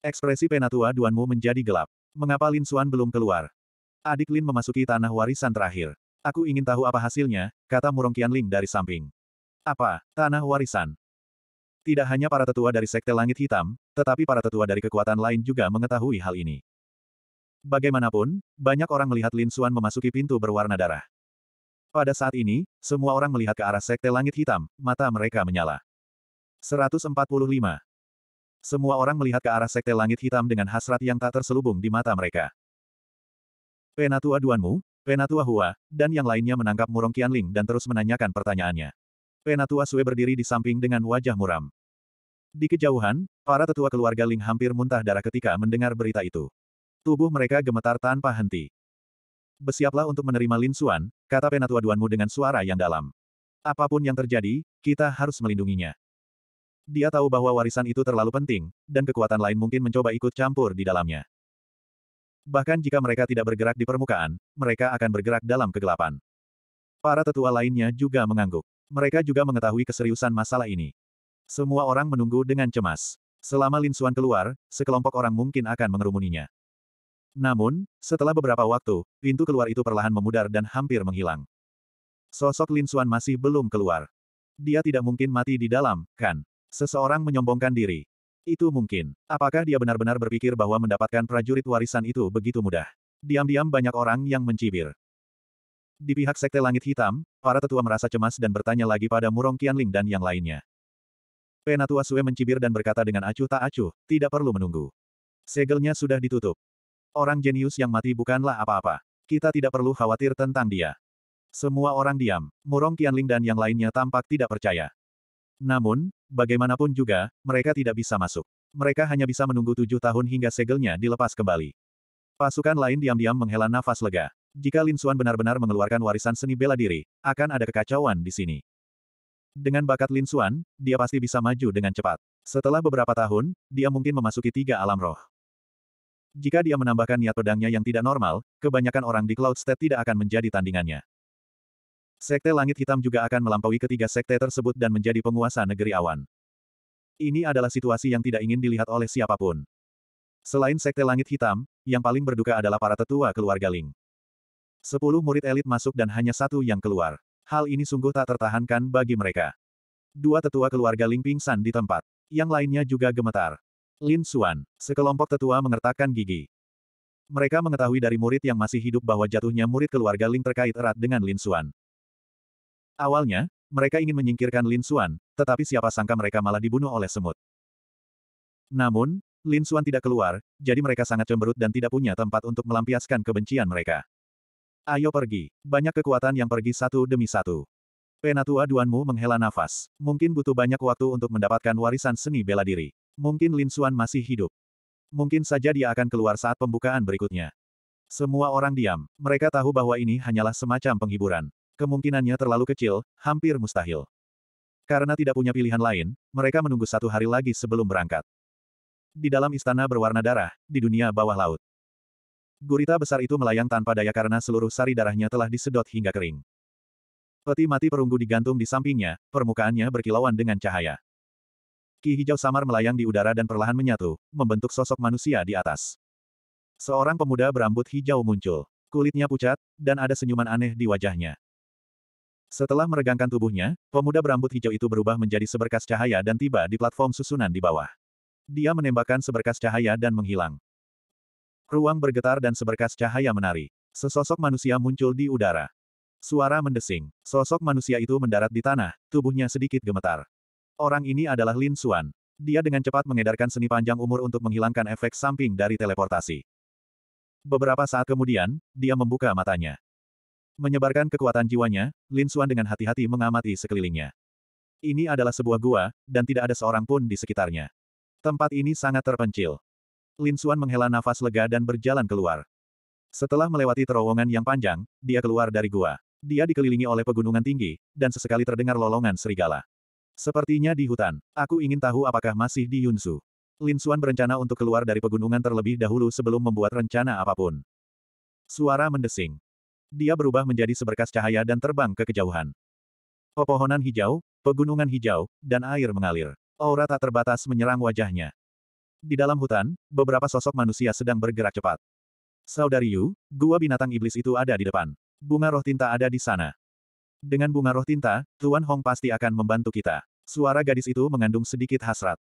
[SPEAKER 1] Ekspresi Penatua Duanmu menjadi gelap. Mengapa Lin Suan belum keluar? Adik Lin memasuki tanah warisan terakhir. Aku ingin tahu apa hasilnya, kata Murong Qianling dari samping. Apa? Tanah warisan. Tidak hanya para tetua dari Sekte Langit Hitam, tetapi para tetua dari kekuatan lain juga mengetahui hal ini. Bagaimanapun, banyak orang melihat Lin Xuan memasuki pintu berwarna darah. Pada saat ini, semua orang melihat ke arah Sekte Langit Hitam, mata mereka menyala. 145. Semua orang melihat ke arah Sekte Langit Hitam dengan hasrat yang tak terselubung di mata mereka. Penatua Duanmu, Penatua Hua, dan yang lainnya menangkap Murong Qianling dan terus menanyakan pertanyaannya. Penatua Sue berdiri di samping dengan wajah muram. Di kejauhan, para tetua keluarga Ling hampir muntah darah ketika mendengar berita itu. Tubuh mereka gemetar tanpa henti. Bersiaplah untuk menerima Lin Xuan, kata Penatua Duanmu dengan suara yang dalam. Apapun yang terjadi, kita harus melindunginya. Dia tahu bahwa warisan itu terlalu penting, dan kekuatan lain mungkin mencoba ikut campur di dalamnya. Bahkan jika mereka tidak bergerak di permukaan, mereka akan bergerak dalam kegelapan. Para tetua lainnya juga mengangguk. Mereka juga mengetahui keseriusan masalah ini. Semua orang menunggu dengan cemas. Selama Lin Suan keluar, sekelompok orang mungkin akan mengerumuninya. Namun, setelah beberapa waktu, pintu keluar itu perlahan memudar dan hampir menghilang. Sosok Lin Suan masih belum keluar. Dia tidak mungkin mati di dalam, kan? Seseorang menyombongkan diri. Itu mungkin. Apakah dia benar-benar berpikir bahwa mendapatkan prajurit warisan itu begitu mudah? Diam-diam banyak orang yang mencibir. Di pihak Sekte Langit Hitam, para tetua merasa cemas dan bertanya lagi pada Murong Qianling dan yang lainnya. Penatua Sue mencibir dan berkata dengan acuh tak acuh, tidak perlu menunggu. Segelnya sudah ditutup. Orang jenius yang mati bukanlah apa-apa. Kita tidak perlu khawatir tentang dia. Semua orang diam. Murong Qianling dan yang lainnya tampak tidak percaya. Namun, bagaimanapun juga, mereka tidak bisa masuk. Mereka hanya bisa menunggu tujuh tahun hingga segelnya dilepas kembali. Pasukan lain diam-diam menghela nafas lega. Jika Lin Suan benar-benar mengeluarkan warisan seni bela diri, akan ada kekacauan di sini. Dengan bakat Lin Suan, dia pasti bisa maju dengan cepat. Setelah beberapa tahun, dia mungkin memasuki tiga alam roh. Jika dia menambahkan niat pedangnya yang tidak normal, kebanyakan orang di Cloud State tidak akan menjadi tandingannya. Sekte Langit Hitam juga akan melampaui ketiga sekte tersebut dan menjadi penguasa negeri awan. Ini adalah situasi yang tidak ingin dilihat oleh siapapun. Selain Sekte Langit Hitam, yang paling berduka adalah para tetua keluarga Ling. Sepuluh murid elit masuk dan hanya satu yang keluar. Hal ini sungguh tak tertahankan bagi mereka. Dua tetua keluarga Ling pingsan di tempat. Yang lainnya juga gemetar. Lin Xuan, sekelompok tetua mengertakkan gigi. Mereka mengetahui dari murid yang masih hidup bahwa jatuhnya murid keluarga Ling terkait erat dengan Lin Xuan. Awalnya, mereka ingin menyingkirkan Lin Xuan, tetapi siapa sangka mereka malah dibunuh oleh semut. Namun, Lin Xuan tidak keluar, jadi mereka sangat cemberut dan tidak punya tempat untuk melampiaskan kebencian mereka. Ayo pergi. Banyak kekuatan yang pergi satu demi satu. Penatua Duanmu menghela nafas. Mungkin butuh banyak waktu untuk mendapatkan warisan seni bela diri. Mungkin Lin Xuan masih hidup. Mungkin saja dia akan keluar saat pembukaan berikutnya. Semua orang diam. Mereka tahu bahwa ini hanyalah semacam penghiburan kemungkinannya terlalu kecil, hampir mustahil. Karena tidak punya pilihan lain, mereka menunggu satu hari lagi sebelum berangkat. Di dalam istana berwarna darah, di dunia bawah laut. Gurita besar itu melayang tanpa daya karena seluruh sari darahnya telah disedot hingga kering. Peti mati perunggu digantung di sampingnya, permukaannya berkilauan dengan cahaya. Ki hijau samar melayang di udara dan perlahan menyatu, membentuk sosok manusia di atas. Seorang pemuda berambut hijau muncul. Kulitnya pucat, dan ada senyuman aneh di wajahnya. Setelah meregangkan tubuhnya, pemuda berambut hijau itu berubah menjadi seberkas cahaya dan tiba di platform susunan di bawah. Dia menembakkan seberkas cahaya dan menghilang. Ruang bergetar dan seberkas cahaya menari. Sesosok manusia muncul di udara. Suara mendesing. Sosok manusia itu mendarat di tanah, tubuhnya sedikit gemetar. Orang ini adalah Lin Xuan. Dia dengan cepat mengedarkan seni panjang umur untuk menghilangkan efek samping dari teleportasi. Beberapa saat kemudian, dia membuka matanya. Menyebarkan kekuatan jiwanya, Lin Xuan dengan hati-hati mengamati sekelilingnya. Ini adalah sebuah gua, dan tidak ada seorang pun di sekitarnya. Tempat ini sangat terpencil. Lin Xuan menghela nafas lega dan berjalan keluar. Setelah melewati terowongan yang panjang, dia keluar dari gua. Dia dikelilingi oleh pegunungan tinggi, dan sesekali terdengar lolongan serigala. Sepertinya di hutan. Aku ingin tahu apakah masih di Yunsu. Lin Xuan berencana untuk keluar dari pegunungan terlebih dahulu sebelum membuat rencana apapun. Suara mendesing. Dia berubah menjadi seberkas cahaya dan terbang ke kejauhan. Pepohonan hijau, pegunungan hijau, dan air mengalir. Aura tak terbatas menyerang wajahnya. Di dalam hutan, beberapa sosok manusia sedang bergerak cepat. Saudari Yu, gua binatang iblis itu ada di depan. Bunga roh tinta ada di sana. Dengan bunga roh tinta, Tuan Hong pasti akan membantu kita. Suara gadis itu mengandung sedikit hasrat.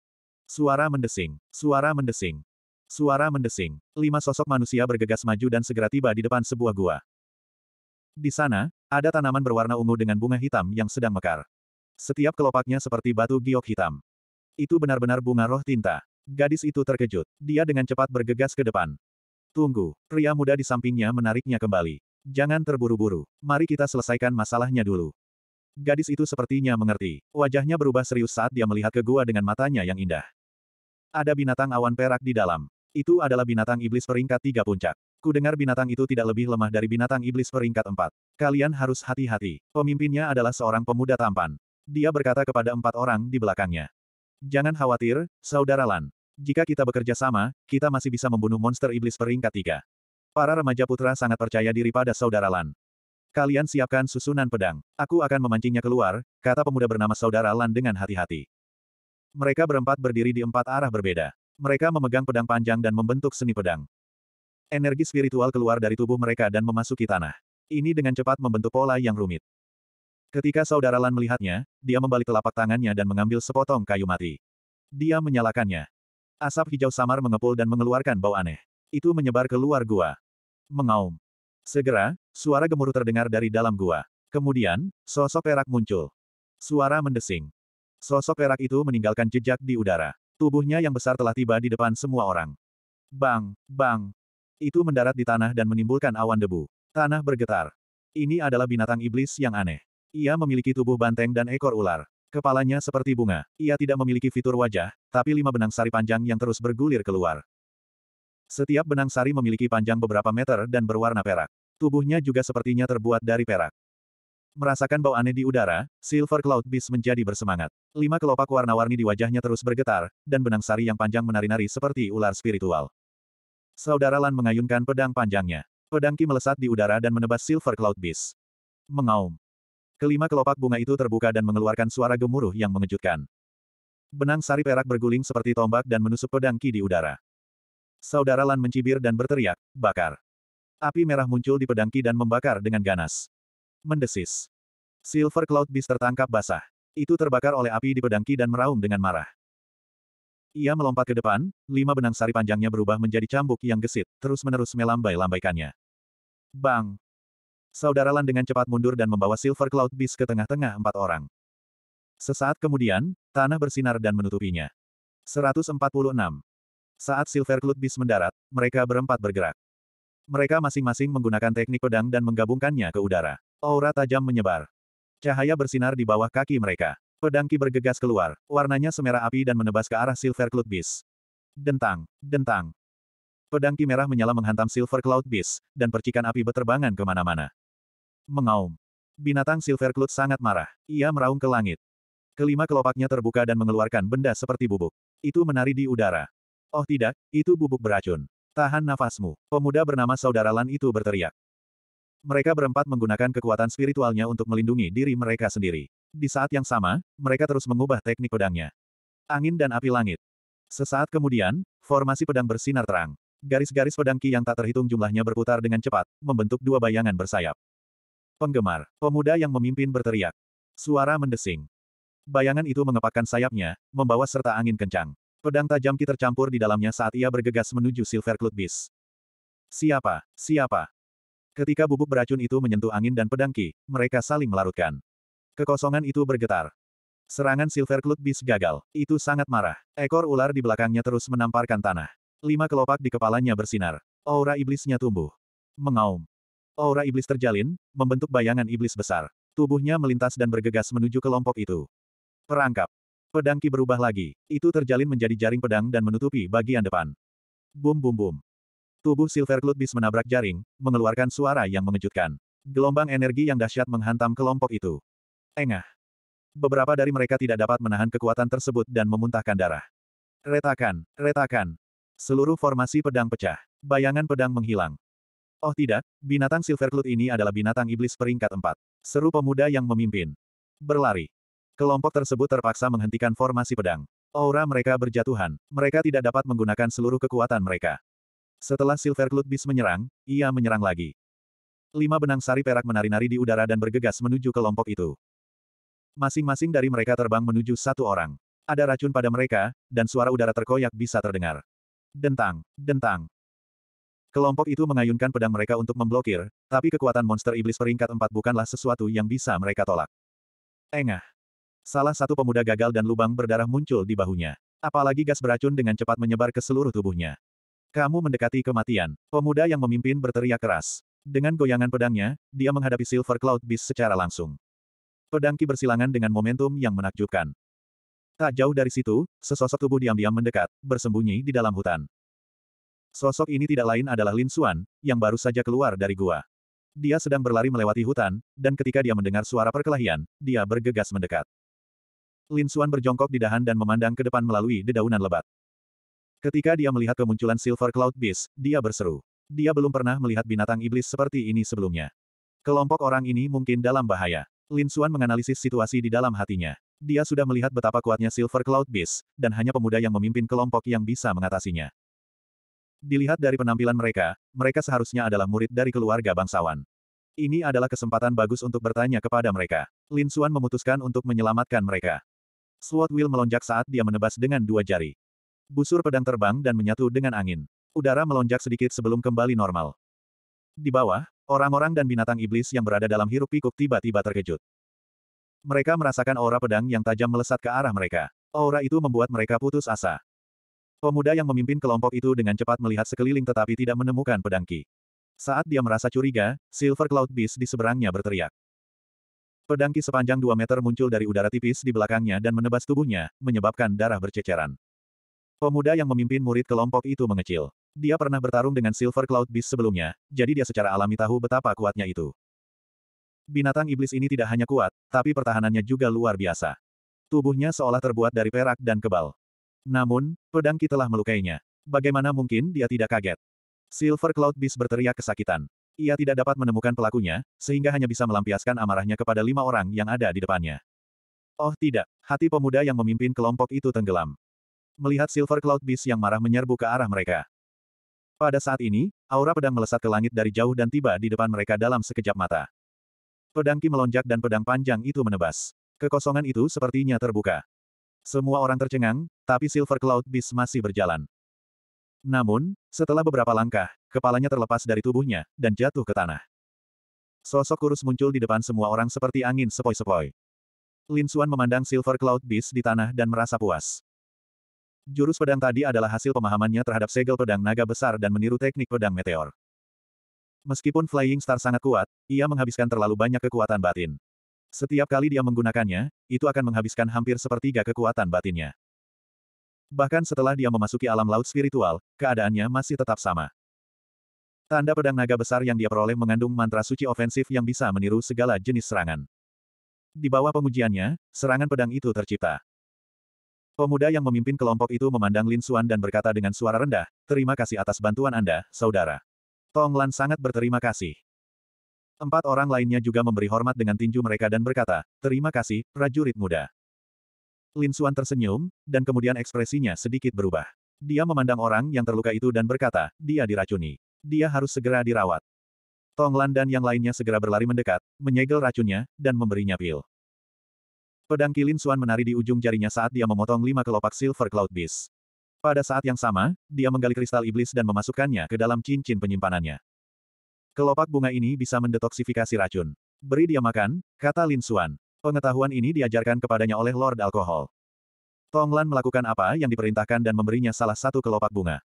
[SPEAKER 1] Suara mendesing, suara mendesing, suara mendesing. Lima sosok manusia bergegas maju dan segera tiba di depan sebuah gua. Di sana, ada tanaman berwarna ungu dengan bunga hitam yang sedang mekar. Setiap kelopaknya seperti batu giok hitam. Itu benar-benar bunga roh tinta. Gadis itu terkejut. Dia dengan cepat bergegas ke depan. Tunggu, pria muda di sampingnya menariknya kembali. Jangan terburu-buru. Mari kita selesaikan masalahnya dulu. Gadis itu sepertinya mengerti. Wajahnya berubah serius saat dia melihat ke gua dengan matanya yang indah. Ada binatang awan perak di dalam. Itu adalah binatang iblis peringkat tiga puncak. Ku dengar binatang itu tidak lebih lemah dari binatang iblis peringkat empat. Kalian harus hati-hati. Pemimpinnya adalah seorang pemuda tampan. Dia berkata kepada empat orang di belakangnya. Jangan khawatir, Saudara Lan. Jika kita bekerja sama, kita masih bisa membunuh monster iblis peringkat tiga. Para remaja putra sangat percaya diri pada Saudara Lan. Kalian siapkan susunan pedang. Aku akan memancingnya keluar, kata pemuda bernama Saudara Lan dengan hati-hati. Mereka berempat berdiri di empat arah berbeda. Mereka memegang pedang panjang dan membentuk seni pedang. Energi spiritual keluar dari tubuh mereka dan memasuki tanah. Ini dengan cepat membentuk pola yang rumit. Ketika saudara Lan melihatnya, dia membalik telapak tangannya dan mengambil sepotong kayu mati. Dia menyalakannya. Asap hijau samar mengepul dan mengeluarkan bau aneh. Itu menyebar ke luar gua. Mengaum. Segera, suara gemuruh terdengar dari dalam gua. Kemudian, sosok perak muncul. Suara mendesing. Sosok perak itu meninggalkan jejak di udara. Tubuhnya yang besar telah tiba di depan semua orang. Bang, bang, itu mendarat di tanah dan menimbulkan awan debu. Tanah bergetar. Ini adalah binatang iblis yang aneh. Ia memiliki tubuh banteng dan ekor ular. Kepalanya seperti bunga. Ia tidak memiliki fitur wajah, tapi lima benang sari panjang yang terus bergulir keluar. Setiap benang sari memiliki panjang beberapa meter dan berwarna perak. Tubuhnya juga sepertinya terbuat dari perak. Merasakan bau aneh di udara, Silver Cloud Beast menjadi bersemangat. Lima kelopak warna-warni di wajahnya terus bergetar, dan benang sari yang panjang menari-nari seperti ular spiritual. Saudara Lan mengayunkan pedang panjangnya. Pedang Ki melesat di udara dan menebas Silver Cloud Beast. Mengaum. Kelima kelopak bunga itu terbuka dan mengeluarkan suara gemuruh yang mengejutkan. Benang sari perak berguling seperti tombak dan menusuk pedang Ki di udara. Saudara Lan mencibir dan berteriak, bakar. Api merah muncul di pedang Ki dan membakar dengan ganas. Mendesis. Silver Cloud Beast tertangkap basah. Itu terbakar oleh api di pedang Ki dan meraung dengan marah. Ia melompat ke depan, lima benang sari panjangnya berubah menjadi cambuk yang gesit, terus-menerus melambai-lambaikannya. Bang! Saudara Lan dengan cepat mundur dan membawa Silver Cloud Beast ke tengah-tengah empat orang. Sesaat kemudian, tanah bersinar dan menutupinya. 146. Saat Silver Cloud Beast mendarat, mereka berempat bergerak. Mereka masing-masing menggunakan teknik pedang dan menggabungkannya ke udara. Aura tajam menyebar. Cahaya bersinar di bawah kaki mereka. Pedang Ki bergegas keluar, warnanya semerah api dan menebas ke arah Silver Cloud Beast. Dentang, dentang. Pedang Ki merah menyala menghantam Silver Cloud Beast, dan percikan api berterbangan kemana-mana. Mengaum. Binatang Silver Cloud sangat marah. Ia meraung ke langit. Kelima kelopaknya terbuka dan mengeluarkan benda seperti bubuk. Itu menari di udara. Oh tidak, itu bubuk beracun. Tahan nafasmu. Pemuda bernama Saudara Lan itu berteriak. Mereka berempat menggunakan kekuatan spiritualnya untuk melindungi diri mereka sendiri. Di saat yang sama, mereka terus mengubah teknik pedangnya. Angin dan api langit. Sesaat kemudian, formasi pedang bersinar terang. Garis-garis pedang Ki yang tak terhitung jumlahnya berputar dengan cepat, membentuk dua bayangan bersayap. Penggemar, pemuda yang memimpin berteriak. Suara mendesing. Bayangan itu mengepakkan sayapnya, membawa serta angin kencang. Pedang tajam Ki tercampur di dalamnya saat ia bergegas menuju Silver Cloud Beast. Siapa? Siapa? Ketika bubuk beracun itu menyentuh angin dan pedang Ki, mereka saling melarutkan. Kekosongan itu bergetar. Serangan Silver Cloud Beast gagal. Itu sangat marah. Ekor ular di belakangnya terus menamparkan tanah. Lima kelopak di kepalanya bersinar. Aura iblisnya tumbuh. Mengaum. Aura iblis terjalin, membentuk bayangan iblis besar. Tubuhnya melintas dan bergegas menuju kelompok itu. Perangkap. Pedangki berubah lagi. Itu terjalin menjadi jaring pedang dan menutupi bagian depan. Bum bum bum. Tubuh Silver Cloud Beast menabrak jaring, mengeluarkan suara yang mengejutkan. Gelombang energi yang dahsyat menghantam kelompok itu. Engah. Beberapa dari mereka tidak dapat menahan kekuatan tersebut dan memuntahkan darah. Retakan, retakan. Seluruh formasi pedang pecah. Bayangan pedang menghilang. Oh tidak, binatang Silver Cloud ini adalah binatang iblis peringkat empat. Seru pemuda yang memimpin. Berlari. Kelompok tersebut terpaksa menghentikan formasi pedang. Aura mereka berjatuhan. Mereka tidak dapat menggunakan seluruh kekuatan mereka. Setelah Silver Cloud Beast menyerang, ia menyerang lagi. Lima benang sari perak menari-nari di udara dan bergegas menuju kelompok itu. Masing-masing dari mereka terbang menuju satu orang. Ada racun pada mereka, dan suara udara terkoyak bisa terdengar. Dentang, dentang. Kelompok itu mengayunkan pedang mereka untuk memblokir, tapi kekuatan monster iblis peringkat empat bukanlah sesuatu yang bisa mereka tolak. Engah. Salah satu pemuda gagal dan lubang berdarah muncul di bahunya. Apalagi gas beracun dengan cepat menyebar ke seluruh tubuhnya. Kamu mendekati kematian. Pemuda yang memimpin berteriak keras. Dengan goyangan pedangnya, dia menghadapi Silver Cloud Beast secara langsung. Pedang bersilangan dengan momentum yang menakjubkan. Tak jauh dari situ, sesosok tubuh diam-diam mendekat, bersembunyi di dalam hutan. Sosok ini tidak lain adalah Lin Suan, yang baru saja keluar dari gua. Dia sedang berlari melewati hutan, dan ketika dia mendengar suara perkelahian, dia bergegas mendekat. Lin Suan berjongkok di dahan dan memandang ke depan melalui dedaunan lebat. Ketika dia melihat kemunculan Silver Cloud Beast, dia berseru. Dia belum pernah melihat binatang iblis seperti ini sebelumnya. Kelompok orang ini mungkin dalam bahaya. Lin Xuan menganalisis situasi di dalam hatinya. Dia sudah melihat betapa kuatnya Silver Cloud Beast, dan hanya pemuda yang memimpin kelompok yang bisa mengatasinya. Dilihat dari penampilan mereka, mereka seharusnya adalah murid dari keluarga bangsawan. Ini adalah kesempatan bagus untuk bertanya kepada mereka. Lin Xuan memutuskan untuk menyelamatkan mereka. Sword Will melonjak saat dia menebas dengan dua jari. Busur pedang terbang dan menyatu dengan angin. Udara melonjak sedikit sebelum kembali normal. Di bawah, orang-orang dan binatang iblis yang berada dalam hirup pikuk tiba-tiba terkejut. Mereka merasakan aura pedang yang tajam melesat ke arah mereka. Aura itu membuat mereka putus asa. Pemuda yang memimpin kelompok itu dengan cepat melihat sekeliling tetapi tidak menemukan pedang Ki. Saat dia merasa curiga, Silver Cloud Beast di seberangnya berteriak. Pedang Ki sepanjang 2 meter muncul dari udara tipis di belakangnya dan menebas tubuhnya, menyebabkan darah berceceran. Pemuda yang memimpin murid kelompok itu mengecil. Dia pernah bertarung dengan Silver Cloud Beast sebelumnya, jadi dia secara alami tahu betapa kuatnya itu. Binatang iblis ini tidak hanya kuat, tapi pertahanannya juga luar biasa. Tubuhnya seolah terbuat dari perak dan kebal. Namun, pedang Ki telah melukainya. Bagaimana mungkin dia tidak kaget? Silver Cloud Beast berteriak kesakitan. Ia tidak dapat menemukan pelakunya, sehingga hanya bisa melampiaskan amarahnya kepada lima orang yang ada di depannya. Oh tidak, hati pemuda yang memimpin kelompok itu tenggelam. Melihat Silver Cloud Beast yang marah menyerbu ke arah mereka. Pada saat ini, aura pedang melesat ke langit dari jauh dan tiba di depan mereka dalam sekejap mata. Pedang Ki melonjak dan pedang panjang itu menebas. Kekosongan itu sepertinya terbuka. Semua orang tercengang, tapi Silver Cloud Beast masih berjalan. Namun, setelah beberapa langkah, kepalanya terlepas dari tubuhnya, dan jatuh ke tanah. Sosok kurus muncul di depan semua orang seperti angin sepoi-sepoi. Lin Xuan memandang Silver Cloud Beast di tanah dan merasa puas. Jurus pedang tadi adalah hasil pemahamannya terhadap segel pedang naga besar dan meniru teknik pedang meteor. Meskipun Flying Star sangat kuat, ia menghabiskan terlalu banyak kekuatan batin. Setiap kali dia menggunakannya, itu akan menghabiskan hampir sepertiga kekuatan batinnya. Bahkan setelah dia memasuki alam laut spiritual, keadaannya masih tetap sama. Tanda pedang naga besar yang dia peroleh mengandung mantra suci ofensif yang bisa meniru segala jenis serangan. Di bawah pengujiannya, serangan pedang itu tercipta. Pemuda yang memimpin kelompok itu memandang Lin Xuan dan berkata dengan suara rendah, terima kasih atas bantuan Anda, saudara. Tong Lan sangat berterima kasih. Empat orang lainnya juga memberi hormat dengan tinju mereka dan berkata, terima kasih, prajurit muda. Lin Xuan tersenyum, dan kemudian ekspresinya sedikit berubah. Dia memandang orang yang terluka itu dan berkata, dia diracuni. Dia harus segera dirawat. Tong Lan dan yang lainnya segera berlari mendekat, menyegel racunnya, dan memberinya pil. Pedang Kilin Suan menari di ujung jarinya saat dia memotong lima kelopak Silver Cloud Beast. Pada saat yang sama, dia menggali kristal iblis dan memasukkannya ke dalam cincin penyimpanannya. Kelopak bunga ini bisa mendetoksifikasi racun. Beri dia makan, kata Lin Suan. Pengetahuan ini diajarkan kepadanya oleh Lord Alkohol. Tonglan melakukan apa yang diperintahkan dan memberinya salah satu kelopak bunga.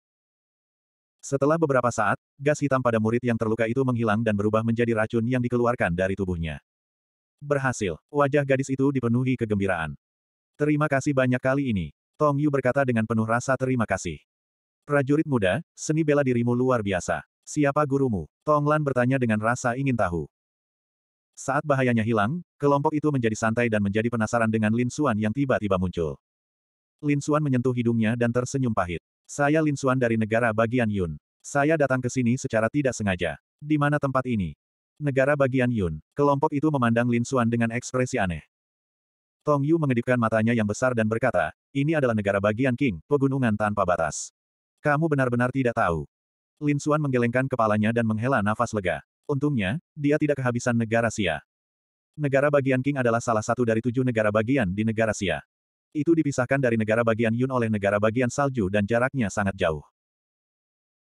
[SPEAKER 1] Setelah beberapa saat, gas hitam pada murid yang terluka itu menghilang dan berubah menjadi racun yang dikeluarkan dari tubuhnya. Berhasil. Wajah gadis itu dipenuhi kegembiraan. Terima kasih banyak kali ini. Tong Yu berkata dengan penuh rasa terima kasih. Prajurit muda, seni bela dirimu luar biasa. Siapa gurumu? Tong Lan bertanya dengan rasa ingin tahu. Saat bahayanya hilang, kelompok itu menjadi santai dan menjadi penasaran dengan Lin Xuan yang tiba-tiba muncul. Lin Xuan menyentuh hidungnya dan tersenyum pahit. Saya Lin Xuan dari negara bagian Yun. Saya datang ke sini secara tidak sengaja. Di mana tempat ini? Negara bagian Yun, kelompok itu memandang Lin Xuan dengan ekspresi aneh. Tong Yu mengedipkan matanya yang besar dan berkata, ini adalah negara bagian King, pegunungan tanpa batas. Kamu benar-benar tidak tahu. Lin Xuan menggelengkan kepalanya dan menghela nafas lega. Untungnya, dia tidak kehabisan negara Sia. Negara bagian King adalah salah satu dari tujuh negara bagian di negara Sia. Itu dipisahkan dari negara bagian Yun oleh negara bagian Salju dan jaraknya sangat jauh.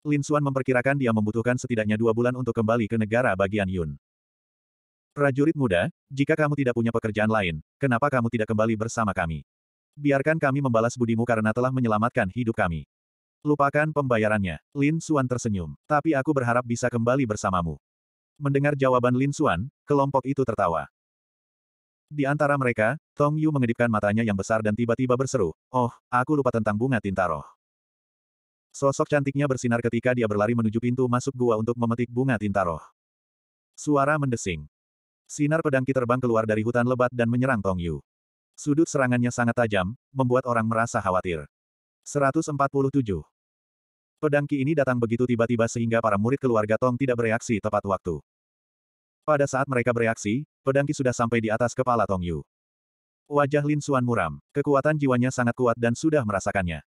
[SPEAKER 1] Lin Xuan memperkirakan dia membutuhkan setidaknya dua bulan untuk kembali ke negara bagian Yun. Prajurit muda, jika kamu tidak punya pekerjaan lain, kenapa kamu tidak kembali bersama kami? Biarkan kami membalas budimu karena telah menyelamatkan hidup kami. Lupakan pembayarannya. Lin Xuan tersenyum. Tapi aku berharap bisa kembali bersamamu. Mendengar jawaban Lin Xuan, kelompok itu tertawa. Di antara mereka, Tong Yu mengedipkan matanya yang besar dan tiba-tiba berseru, Oh, aku lupa tentang bunga tinta roh. Sosok cantiknya bersinar ketika dia berlari menuju pintu masuk gua untuk memetik bunga tinta roh. Suara mendesing. Sinar pedangki terbang keluar dari hutan lebat dan menyerang Tong Yu. Sudut serangannya sangat tajam, membuat orang merasa khawatir. 147. Pedangki ini datang begitu tiba-tiba sehingga para murid keluarga Tong tidak bereaksi tepat waktu. Pada saat mereka bereaksi, pedangki sudah sampai di atas kepala Tong Yu. Wajah Lin Suan muram, kekuatan jiwanya sangat kuat dan sudah merasakannya.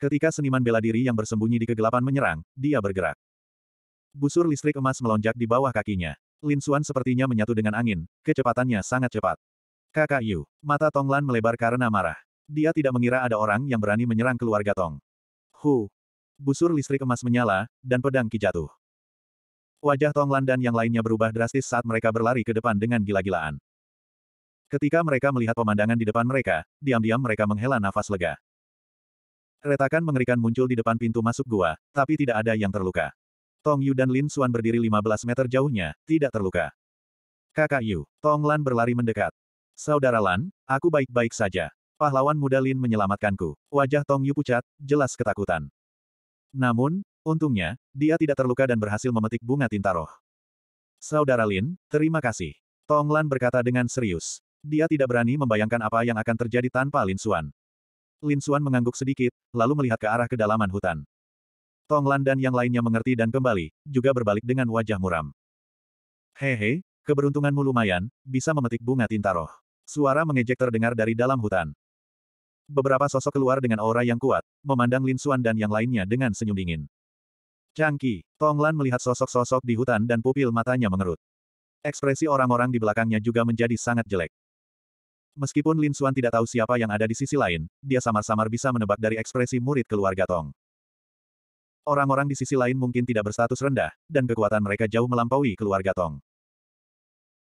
[SPEAKER 1] Ketika seniman bela diri yang bersembunyi di kegelapan menyerang, dia bergerak. Busur listrik emas melonjak di bawah kakinya. Lin Xuan sepertinya menyatu dengan angin, kecepatannya sangat cepat. Kakak Yu, mata Tong Lan melebar karena marah. Dia tidak mengira ada orang yang berani menyerang keluarga Tong. Hu. Busur listrik emas menyala, dan pedang Ki jatuh. Wajah Tong Lan dan yang lainnya berubah drastis saat mereka berlari ke depan dengan gila-gilaan. Ketika mereka melihat pemandangan di depan mereka, diam-diam mereka menghela nafas lega. Retakan mengerikan muncul di depan pintu masuk gua, tapi tidak ada yang terluka. Tong Yu dan Lin Xuan berdiri 15 meter jauhnya, tidak terluka. Kakak Yu, Tong Lan berlari mendekat. Saudara Lan, aku baik-baik saja. Pahlawan muda Lin menyelamatkanku. Wajah Tong Yu pucat, jelas ketakutan. Namun, untungnya, dia tidak terluka dan berhasil memetik bunga tinta roh. Saudara Lin, terima kasih. Tong Lan berkata dengan serius. Dia tidak berani membayangkan apa yang akan terjadi tanpa Lin Xuan. Lin Suan mengangguk sedikit, lalu melihat ke arah kedalaman hutan. Tong Lan dan yang lainnya mengerti dan kembali, juga berbalik dengan wajah muram. Hehe, keberuntunganmu lumayan, bisa memetik bunga tintaroh. Suara mengejek terdengar dari dalam hutan. Beberapa sosok keluar dengan aura yang kuat, memandang Lin Suan dan yang lainnya dengan senyum dingin. Cangki, Tong Lan melihat sosok-sosok di hutan dan pupil matanya mengerut. Ekspresi orang-orang di belakangnya juga menjadi sangat jelek. Meskipun Lin Suan tidak tahu siapa yang ada di sisi lain, dia samar-samar bisa menebak dari ekspresi murid keluarga Tong. Orang-orang di sisi lain mungkin tidak berstatus rendah, dan kekuatan mereka jauh melampaui keluarga Tong.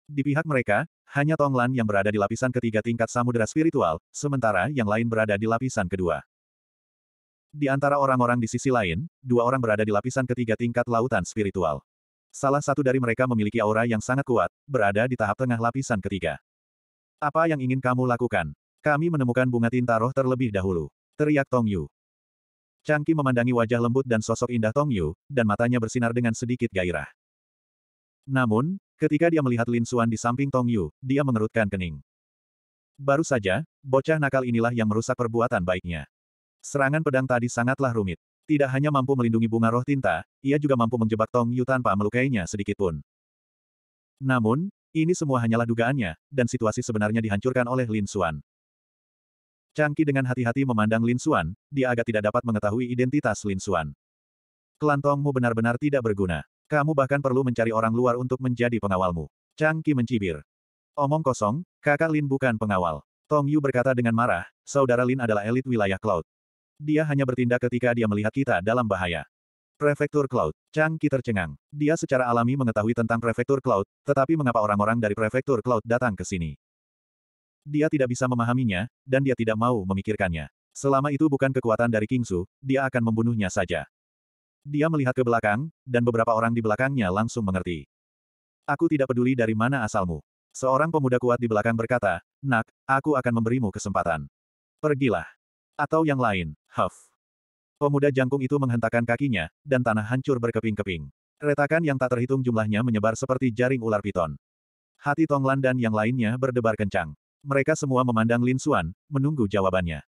[SPEAKER 1] Di pihak mereka, hanya Tong Lan yang berada di lapisan ketiga tingkat samudera spiritual, sementara yang lain berada di lapisan kedua. Di antara orang-orang di sisi lain, dua orang berada di lapisan ketiga tingkat lautan spiritual. Salah satu dari mereka memiliki aura yang sangat kuat, berada di tahap tengah lapisan ketiga. Apa yang ingin kamu lakukan? Kami menemukan bunga tinta roh terlebih dahulu. Teriak Tong Yu. Changki memandangi wajah lembut dan sosok indah Tong Yu, dan matanya bersinar dengan sedikit gairah. Namun, ketika dia melihat Lin Xuan di samping Tong Yu, dia mengerutkan kening. Baru saja, bocah nakal inilah yang merusak perbuatan baiknya. Serangan pedang tadi sangatlah rumit. Tidak hanya mampu melindungi bunga roh tinta, ia juga mampu menjebak Tong Yu tanpa melukainya sedikitpun. Namun, ini semua hanyalah dugaannya, dan situasi sebenarnya dihancurkan oleh Lin Xuan. Changki dengan hati-hati memandang Lin Xuan, dia agak tidak dapat mengetahui identitas Lin Xuan. Kelantongmu benar-benar tidak berguna. Kamu bahkan perlu mencari orang luar untuk menjadi pengawalmu. Changki mencibir. Omong kosong, kakak Lin bukan pengawal. Tong Yu berkata dengan marah, saudara Lin adalah elit wilayah Cloud. Dia hanya bertindak ketika dia melihat kita dalam bahaya. Prefektur Cloud. Chang Qi tercengang. Dia secara alami mengetahui tentang Prefektur Cloud, tetapi mengapa orang-orang dari Prefektur Cloud datang ke sini? Dia tidak bisa memahaminya, dan dia tidak mau memikirkannya. Selama itu bukan kekuatan dari King Su, dia akan membunuhnya saja. Dia melihat ke belakang, dan beberapa orang di belakangnya langsung mengerti. Aku tidak peduli dari mana asalmu. Seorang pemuda kuat di belakang berkata, Nak, aku akan memberimu kesempatan. Pergilah. Atau yang lain, Huff. Pemuda jangkung itu menghentakkan kakinya, dan tanah hancur berkeping-keping. Retakan yang tak terhitung jumlahnya menyebar seperti jaring ular piton. Hati Tonglan dan yang lainnya berdebar kencang. Mereka semua memandang Lin Xuan, menunggu jawabannya.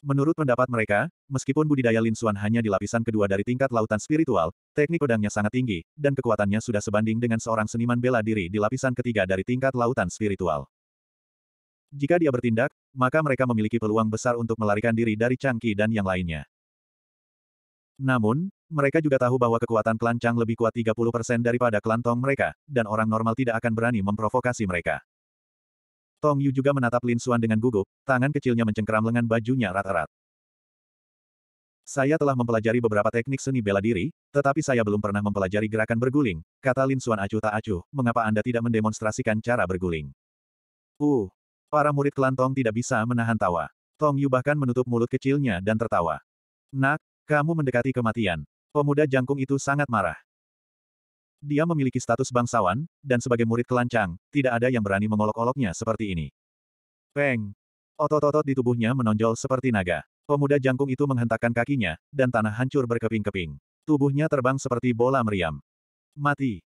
[SPEAKER 1] Menurut pendapat mereka, meskipun budidaya Lin Xuan hanya di lapisan kedua dari tingkat lautan spiritual, teknik pedangnya sangat tinggi, dan kekuatannya sudah sebanding dengan seorang seniman bela diri di lapisan ketiga dari tingkat lautan spiritual. Jika dia bertindak, maka mereka memiliki peluang besar untuk melarikan diri dari Changqi dan yang lainnya. Namun, mereka juga tahu bahwa kekuatan klan Chang lebih kuat 30% daripada klan Tong mereka, dan orang normal tidak akan berani memprovokasi mereka. Tong Yu juga menatap Lin Xuan dengan gugup, tangan kecilnya mencengkeram lengan bajunya rat-rat. Saya telah mempelajari beberapa teknik seni bela diri, tetapi saya belum pernah mempelajari gerakan berguling, kata Lin Xuan acuh tak acuh, mengapa Anda tidak mendemonstrasikan cara berguling? Uh, Para murid klan Tong tidak bisa menahan tawa. Tong Yu bahkan menutup mulut kecilnya dan tertawa. Nak, kamu mendekati kematian. Pemuda jangkung itu sangat marah. Dia memiliki status bangsawan, dan sebagai murid kelancang, tidak ada yang berani mengolok-oloknya seperti ini. Peng! Otot-otot di tubuhnya menonjol seperti naga. Pemuda jangkung itu menghentakkan kakinya, dan tanah hancur berkeping-keping. Tubuhnya terbang seperti bola meriam. Mati!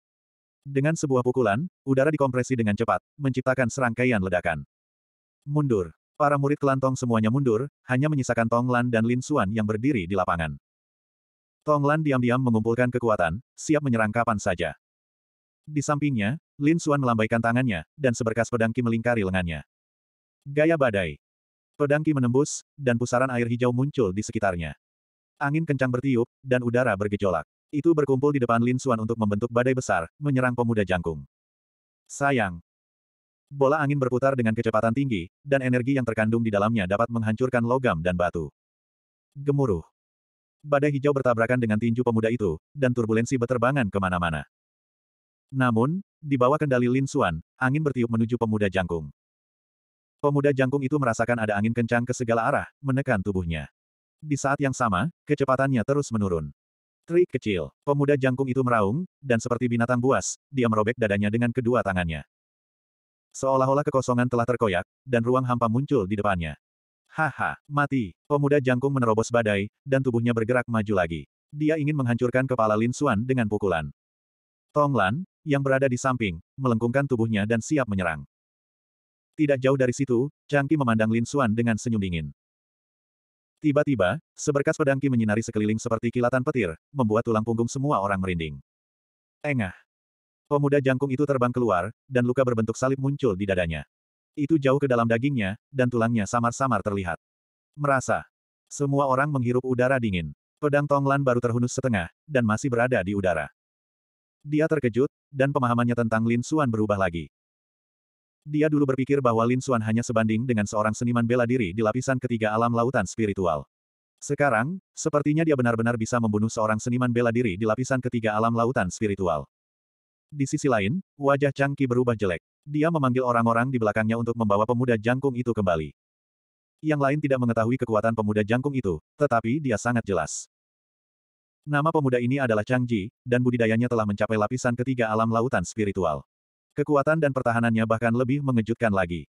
[SPEAKER 1] Dengan sebuah pukulan, udara dikompresi dengan cepat, menciptakan serangkaian ledakan. Mundur. Para murid kelantong semuanya mundur, hanya menyisakan Tong Lan dan Lin Suan yang berdiri di lapangan. Tong Lan diam-diam mengumpulkan kekuatan, siap menyerang kapan saja. Di sampingnya, Lin Suan melambaikan tangannya, dan seberkas pedangki melingkari lengannya. Gaya badai. pedangki menembus, dan pusaran air hijau muncul di sekitarnya. Angin kencang bertiup, dan udara bergejolak. Itu berkumpul di depan Lin Suan untuk membentuk badai besar, menyerang pemuda jangkung. Sayang, Bola angin berputar dengan kecepatan tinggi, dan energi yang terkandung di dalamnya dapat menghancurkan logam dan batu. Gemuruh. Badai hijau bertabrakan dengan tinju pemuda itu, dan turbulensi beterbangan kemana-mana. Namun, di bawah kendali Lin Suan, angin bertiup menuju pemuda jangkung. Pemuda jangkung itu merasakan ada angin kencang ke segala arah, menekan tubuhnya. Di saat yang sama, kecepatannya terus menurun. Trik kecil, pemuda jangkung itu meraung, dan seperti binatang buas, dia merobek dadanya dengan kedua tangannya. Seolah-olah kekosongan telah terkoyak, dan ruang hampa muncul di depannya. Haha, mati. Pemuda jangkung menerobos badai, dan tubuhnya bergerak maju lagi. Dia ingin menghancurkan kepala Lin Xuan dengan pukulan. Tong Lan, yang berada di samping, melengkungkan tubuhnya dan siap menyerang. Tidak jauh dari situ, Changqi memandang Lin Xuan dengan senyum dingin. Tiba-tiba, seberkas pedang Qi menyinari sekeliling seperti kilatan petir, membuat tulang punggung semua orang merinding. Engah, Pemuda jangkung itu terbang keluar, dan luka berbentuk salib muncul di dadanya. Itu jauh ke dalam dagingnya, dan tulangnya samar-samar terlihat. Merasa. Semua orang menghirup udara dingin. Pedang Tonglan baru terhunus setengah, dan masih berada di udara. Dia terkejut, dan pemahamannya tentang Lin Xuan berubah lagi. Dia dulu berpikir bahwa Lin Xuan hanya sebanding dengan seorang seniman bela diri di lapisan ketiga alam lautan spiritual. Sekarang, sepertinya dia benar-benar bisa membunuh seorang seniman bela diri di lapisan ketiga alam lautan spiritual. Di sisi lain, wajah Chang Qi berubah jelek. Dia memanggil orang-orang di belakangnya untuk membawa pemuda jangkung itu kembali. Yang lain tidak mengetahui kekuatan pemuda jangkung itu, tetapi dia sangat jelas. Nama pemuda ini adalah Chang Ji, dan budidayanya telah mencapai lapisan ketiga alam lautan spiritual. Kekuatan dan pertahanannya bahkan lebih mengejutkan lagi.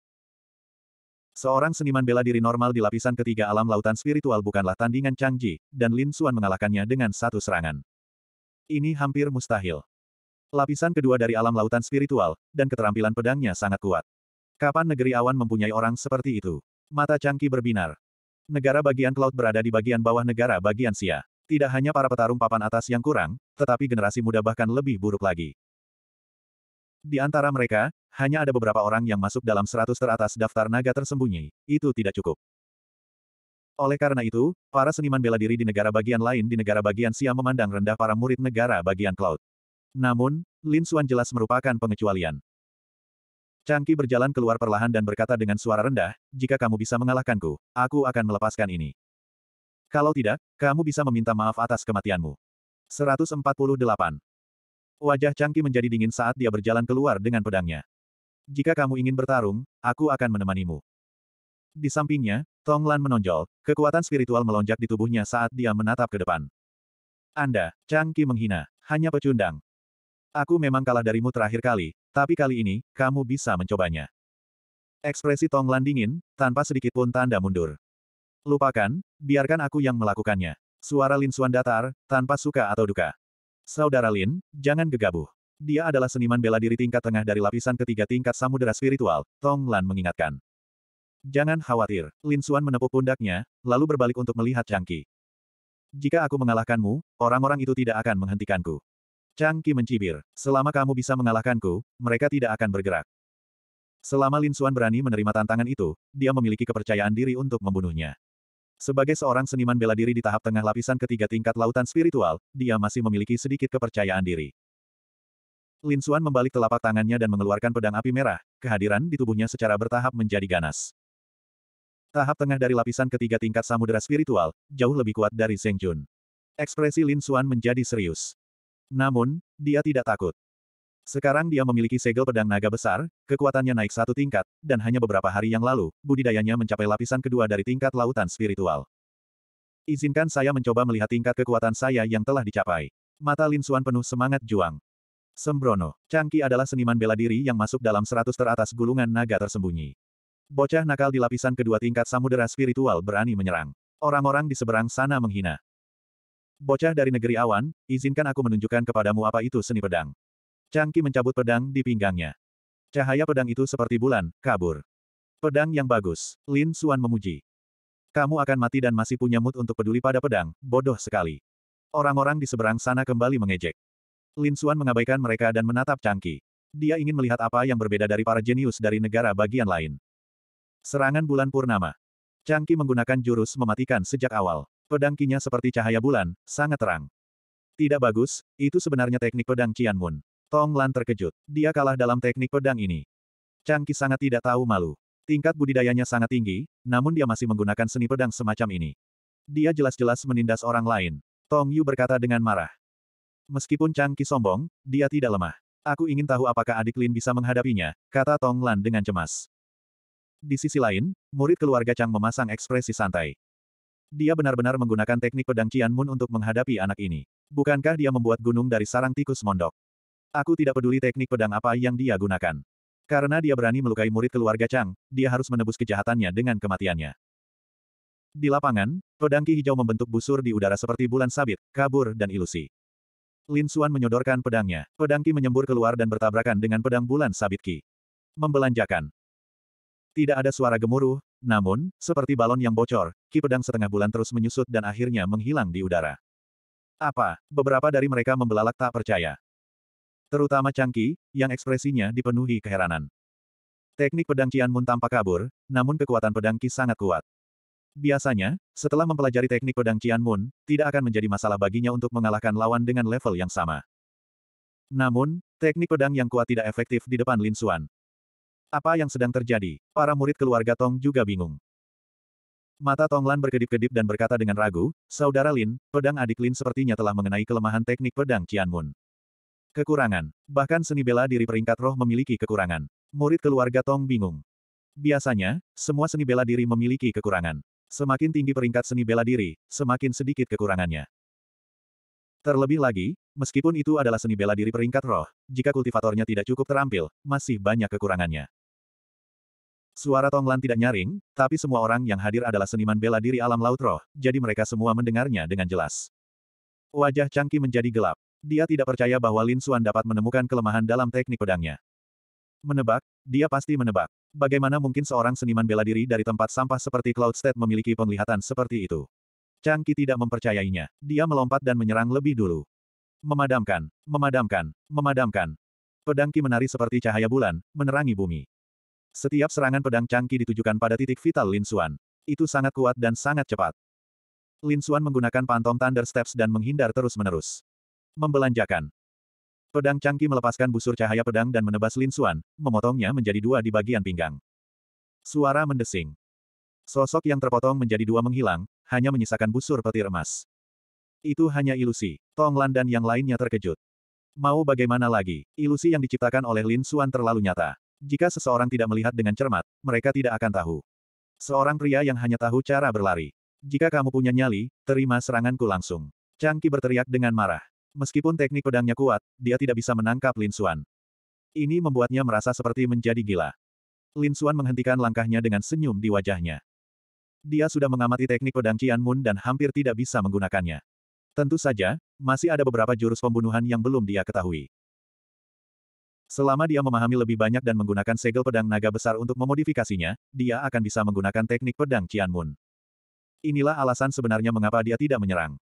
[SPEAKER 1] Seorang seniman bela diri normal di lapisan ketiga alam lautan spiritual bukanlah tandingan Chang Ji, dan Lin Xuan mengalahkannya dengan satu serangan. Ini hampir mustahil. Lapisan kedua dari alam lautan spiritual, dan keterampilan pedangnya sangat kuat. Kapan negeri awan mempunyai orang seperti itu? Mata Cangki berbinar. Negara bagian Cloud berada di bagian bawah negara bagian Sia. Tidak hanya para petarung papan atas yang kurang, tetapi generasi muda bahkan lebih buruk lagi. Di antara mereka, hanya ada beberapa orang yang masuk dalam seratus teratas daftar naga tersembunyi, itu tidak cukup. Oleh karena itu, para seniman bela diri di negara bagian lain di negara bagian Sia memandang rendah para murid negara bagian Cloud. Namun, Lin Suan jelas merupakan pengecualian. Cangki berjalan keluar perlahan dan berkata dengan suara rendah, jika kamu bisa mengalahkanku, aku akan melepaskan ini. Kalau tidak, kamu bisa meminta maaf atas kematianmu. 148. Wajah Cangki menjadi dingin saat dia berjalan keluar dengan pedangnya. Jika kamu ingin bertarung, aku akan menemanimu. Di sampingnya, Tong Lan menonjol, kekuatan spiritual melonjak di tubuhnya saat dia menatap ke depan. Anda, Cangki menghina, hanya pecundang. Aku memang kalah darimu terakhir kali, tapi kali ini, kamu bisa mencobanya. Ekspresi Tong Lan dingin, tanpa sedikit pun tanda mundur. Lupakan, biarkan aku yang melakukannya. Suara Lin Suan datar, tanpa suka atau duka. Saudara Lin, jangan gegabah. Dia adalah seniman bela diri tingkat tengah dari lapisan ketiga tingkat samudera spiritual, Tong Lan mengingatkan. Jangan khawatir, Lin Suan menepuk pundaknya, lalu berbalik untuk melihat Chang Ki. Jika aku mengalahkanmu, orang-orang itu tidak akan menghentikanku. Chang Qi mencibir. Selama kamu bisa mengalahkanku, mereka tidak akan bergerak. Selama Lin Xuan berani menerima tantangan itu, dia memiliki kepercayaan diri untuk membunuhnya. Sebagai seorang seniman bela diri di tahap tengah lapisan ketiga tingkat lautan spiritual, dia masih memiliki sedikit kepercayaan diri. Lin Xuan membalik telapak tangannya dan mengeluarkan pedang api merah, kehadiran di tubuhnya secara bertahap menjadi ganas. Tahap tengah dari lapisan ketiga tingkat samudera spiritual, jauh lebih kuat dari Zheng Jun. Ekspresi Lin Xuan menjadi serius. Namun, dia tidak takut. Sekarang dia memiliki segel pedang naga besar, kekuatannya naik satu tingkat, dan hanya beberapa hari yang lalu, budidayanya mencapai lapisan kedua dari tingkat lautan spiritual. Izinkan saya mencoba melihat tingkat kekuatan saya yang telah dicapai. Mata Lin Suan penuh semangat juang. Sembrono, Changqi adalah seniman bela diri yang masuk dalam seratus teratas gulungan naga tersembunyi. Bocah nakal di lapisan kedua tingkat samudera spiritual berani menyerang. Orang-orang di seberang sana menghina. Bocah dari negeri awan, izinkan aku menunjukkan kepadamu apa itu seni pedang. Cangki mencabut pedang di pinggangnya. Cahaya pedang itu seperti bulan, kabur. Pedang yang bagus, Lin Suan memuji. Kamu akan mati dan masih punya mood untuk peduli pada pedang, bodoh sekali. Orang-orang di seberang sana kembali mengejek. Lin Suan mengabaikan mereka dan menatap Cangki. Dia ingin melihat apa yang berbeda dari para jenius dari negara bagian lain. Serangan bulan purnama. Cangki menggunakan jurus mematikan sejak awal. Pedang kinya seperti cahaya bulan, sangat terang. Tidak bagus, itu sebenarnya teknik pedang Qianmun. Tong Lan terkejut. Dia kalah dalam teknik pedang ini. Cangki sangat tidak tahu malu. Tingkat budidayanya sangat tinggi, namun dia masih menggunakan seni pedang semacam ini. Dia jelas-jelas menindas orang lain. Tong Yu berkata dengan marah. Meskipun Cangki sombong, dia tidak lemah. Aku ingin tahu apakah adik Lin bisa menghadapinya, kata Tong Lan dengan cemas. Di sisi lain, murid keluarga Chang memasang ekspresi santai. Dia benar-benar menggunakan teknik pedang Qian Mun untuk menghadapi anak ini. Bukankah dia membuat gunung dari sarang tikus mondok? Aku tidak peduli teknik pedang apa yang dia gunakan. Karena dia berani melukai murid keluarga Chang, dia harus menebus kejahatannya dengan kematiannya. Di lapangan, pedang ki hijau membentuk busur di udara seperti bulan sabit, kabur dan ilusi. Lin Xuan menyodorkan pedangnya. Pedang ki menyembur keluar dan bertabrakan dengan pedang bulan sabit ki. Membelanjakan. Tidak ada suara gemuruh, namun, seperti balon yang bocor, ki pedang setengah bulan terus menyusut dan akhirnya menghilang di udara. Apa? Beberapa dari mereka membelalak tak percaya. Terutama Changki, yang ekspresinya dipenuhi keheranan. Teknik pedang Cian Mun tampak kabur, namun kekuatan pedang Ki sangat kuat. Biasanya, setelah mempelajari teknik pedang Cian Mun, tidak akan menjadi masalah baginya untuk mengalahkan lawan dengan level yang sama. Namun, teknik pedang yang kuat tidak efektif di depan Lin Xuan. Apa yang sedang terjadi? Para murid keluarga Tong juga bingung. Mata Tong Lan berkedip-kedip dan berkata dengan ragu, Saudara Lin, pedang adik Lin sepertinya telah mengenai kelemahan teknik pedang Qianmun. Kekurangan. Bahkan seni bela diri peringkat roh memiliki kekurangan. Murid keluarga Tong bingung. Biasanya, semua seni bela diri memiliki kekurangan. Semakin tinggi peringkat seni bela diri, semakin sedikit kekurangannya. Terlebih lagi, meskipun itu adalah seni bela diri peringkat roh, jika kultivatornya tidak cukup terampil, masih banyak kekurangannya. Suara Tonglan tidak nyaring, tapi semua orang yang hadir adalah seniman bela diri alam laut roh, jadi mereka semua mendengarnya dengan jelas. Wajah Changki menjadi gelap. Dia tidak percaya bahwa Lin Xuan dapat menemukan kelemahan dalam teknik pedangnya. Menebak? Dia pasti menebak. Bagaimana mungkin seorang seniman bela diri dari tempat sampah seperti Cloud State memiliki penglihatan seperti itu? Changki tidak mempercayainya. Dia melompat dan menyerang lebih dulu. Memadamkan, memadamkan, memadamkan. Pedangki menari seperti cahaya bulan, menerangi bumi. Setiap serangan pedang Changki ditujukan pada titik vital Lin Xuan. Itu sangat kuat dan sangat cepat. Lin Xuan menggunakan pantom Thunder Steps dan menghindar terus-menerus. Membelanjakan. Pedang Changki melepaskan busur cahaya pedang dan menebas Lin Xuan, memotongnya menjadi dua di bagian pinggang. Suara mendesing. Sosok yang terpotong menjadi dua menghilang, hanya menyisakan busur petir emas. Itu hanya ilusi. Tong Lan dan yang lainnya terkejut. Mau bagaimana lagi, ilusi yang diciptakan oleh Lin Xuan terlalu nyata. Jika seseorang tidak melihat dengan cermat, mereka tidak akan tahu. Seorang pria yang hanya tahu cara berlari. Jika kamu punya nyali, terima seranganku langsung. Cangki berteriak dengan marah. Meskipun teknik pedangnya kuat, dia tidak bisa menangkap Lin Xuan. Ini membuatnya merasa seperti menjadi gila. Lin Xuan menghentikan langkahnya dengan senyum di wajahnya. Dia sudah mengamati teknik pedang Qian Mun dan hampir tidak bisa menggunakannya. Tentu saja, masih ada beberapa jurus pembunuhan yang belum dia ketahui. Selama dia memahami lebih banyak dan menggunakan segel pedang naga besar untuk memodifikasinya, dia akan bisa menggunakan teknik pedang Qianmun. Inilah alasan sebenarnya mengapa dia tidak menyerang.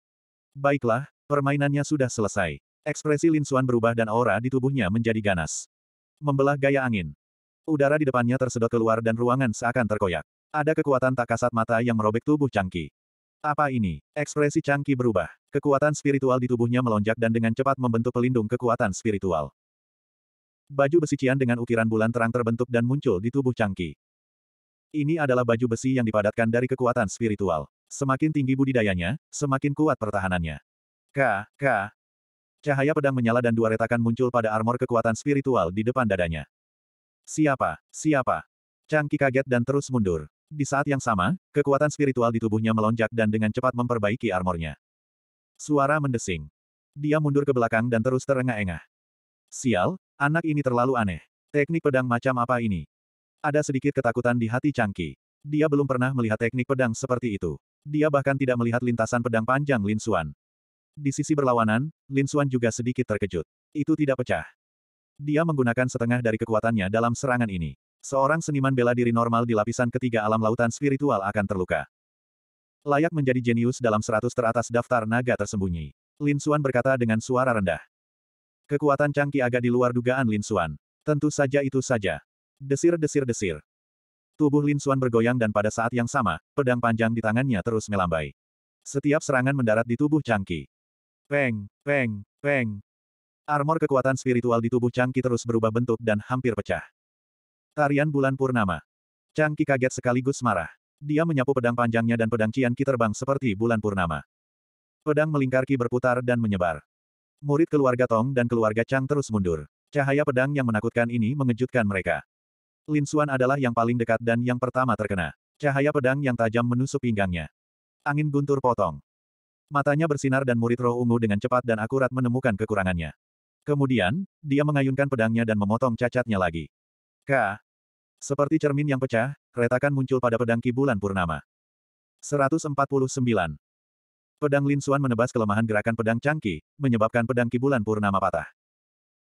[SPEAKER 1] Baiklah, permainannya sudah selesai. Ekspresi Lin Xuan berubah dan aura di tubuhnya menjadi ganas. Membelah gaya angin. Udara di depannya tersedot keluar dan ruangan seakan terkoyak. Ada kekuatan tak kasat mata yang merobek tubuh Changki. Apa ini? Ekspresi Changki berubah. Kekuatan spiritual di tubuhnya melonjak dan dengan cepat membentuk pelindung kekuatan spiritual. Baju besi Cian dengan ukiran bulan terang terbentuk dan muncul di tubuh Changki. Ini adalah baju besi yang dipadatkan dari kekuatan spiritual. Semakin tinggi budidayanya, semakin kuat pertahanannya. K, K. Cahaya pedang menyala dan dua retakan muncul pada armor kekuatan spiritual di depan dadanya. Siapa? Siapa? Changki kaget dan terus mundur. Di saat yang sama, kekuatan spiritual di tubuhnya melonjak dan dengan cepat memperbaiki armornya. Suara mendesing. Dia mundur ke belakang dan terus terengah-engah. Sial, Anak ini terlalu aneh. Teknik pedang macam apa ini? Ada sedikit ketakutan di hati Changqi. Dia belum pernah melihat teknik pedang seperti itu. Dia bahkan tidak melihat lintasan pedang panjang Lin Xuan. Di sisi berlawanan, Lin Xuan juga sedikit terkejut. Itu tidak pecah. Dia menggunakan setengah dari kekuatannya dalam serangan ini. Seorang seniman bela diri normal di lapisan ketiga alam lautan spiritual akan terluka. Layak menjadi jenius dalam seratus teratas daftar naga tersembunyi. Lin Xuan berkata dengan suara rendah. Kekuatan Chang agak di luar dugaan Lin Xuan. Tentu saja itu saja. Desir-desir-desir. Tubuh Lin Xuan bergoyang dan pada saat yang sama, pedang panjang di tangannya terus melambai. Setiap serangan mendarat di tubuh Chang Peng, peng, peng. Armor kekuatan spiritual di tubuh Chang terus berubah bentuk dan hampir pecah. Tarian bulan purnama. Chang kaget sekaligus marah. Dia menyapu pedang panjangnya dan pedang Qian Qi terbang seperti bulan purnama. Pedang melingkar Ki berputar dan menyebar. Murid keluarga Tong dan keluarga Chang terus mundur. Cahaya pedang yang menakutkan ini mengejutkan mereka. Lin Xuan adalah yang paling dekat dan yang pertama terkena. Cahaya pedang yang tajam menusuk pinggangnya. Angin guntur potong. Matanya bersinar dan murid roh ungu dengan cepat dan akurat menemukan kekurangannya. Kemudian, dia mengayunkan pedangnya dan memotong cacatnya lagi. K. Seperti cermin yang pecah, retakan muncul pada pedang kibulan Purnama. 149. Pedang Lin Suan menebas kelemahan gerakan pedang Changki, menyebabkan pedang kibulan purnama patah.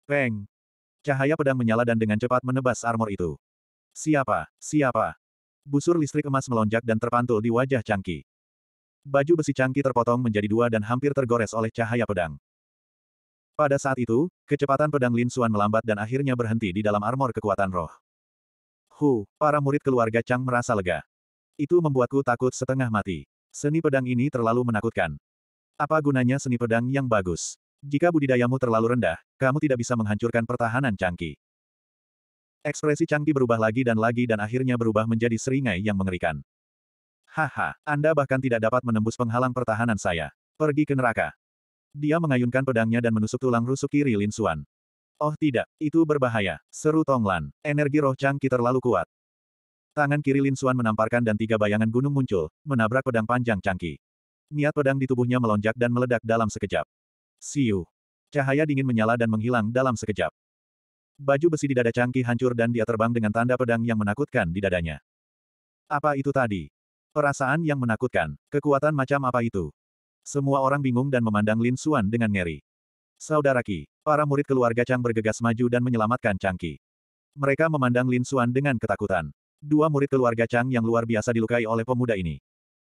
[SPEAKER 1] Peng! Cahaya pedang menyala dan dengan cepat menebas armor itu. Siapa? Siapa? Busur listrik emas melonjak dan terpantul di wajah Changki. Baju besi Changki terpotong menjadi dua dan hampir tergores oleh cahaya pedang. Pada saat itu, kecepatan pedang Lin Suan melambat dan akhirnya berhenti di dalam armor kekuatan roh. Hu, para murid keluarga Chang merasa lega. Itu membuatku takut setengah mati. Seni pedang ini terlalu menakutkan. Apa gunanya seni pedang yang bagus? Jika budidayamu terlalu rendah, kamu tidak bisa menghancurkan pertahanan Changki. Ekspresi Changki berubah lagi dan lagi dan akhirnya berubah menjadi seringai yang mengerikan. Haha, Anda bahkan tidak dapat menembus penghalang pertahanan saya. Pergi ke neraka. Dia mengayunkan pedangnya dan menusuk tulang rusuk kiri Lin Suan. Oh tidak, itu berbahaya, seru Tonglan. Energi roh Changki terlalu kuat. Tangan kiri Lin Suan menamparkan dan tiga bayangan gunung muncul, menabrak pedang panjang cangki. Niat pedang di tubuhnya melonjak dan meledak dalam sekejap. Siu. Cahaya dingin menyala dan menghilang dalam sekejap. Baju besi di dada cangki hancur dan dia terbang dengan tanda pedang yang menakutkan di dadanya. Apa itu tadi? Perasaan yang menakutkan. Kekuatan macam apa itu? Semua orang bingung dan memandang Lin Suan dengan ngeri. Saudara Ki, para murid keluarga Chang bergegas maju dan menyelamatkan Chang Ki. Mereka memandang Lin Suan dengan ketakutan. Dua murid keluarga Chang yang luar biasa dilukai oleh pemuda ini.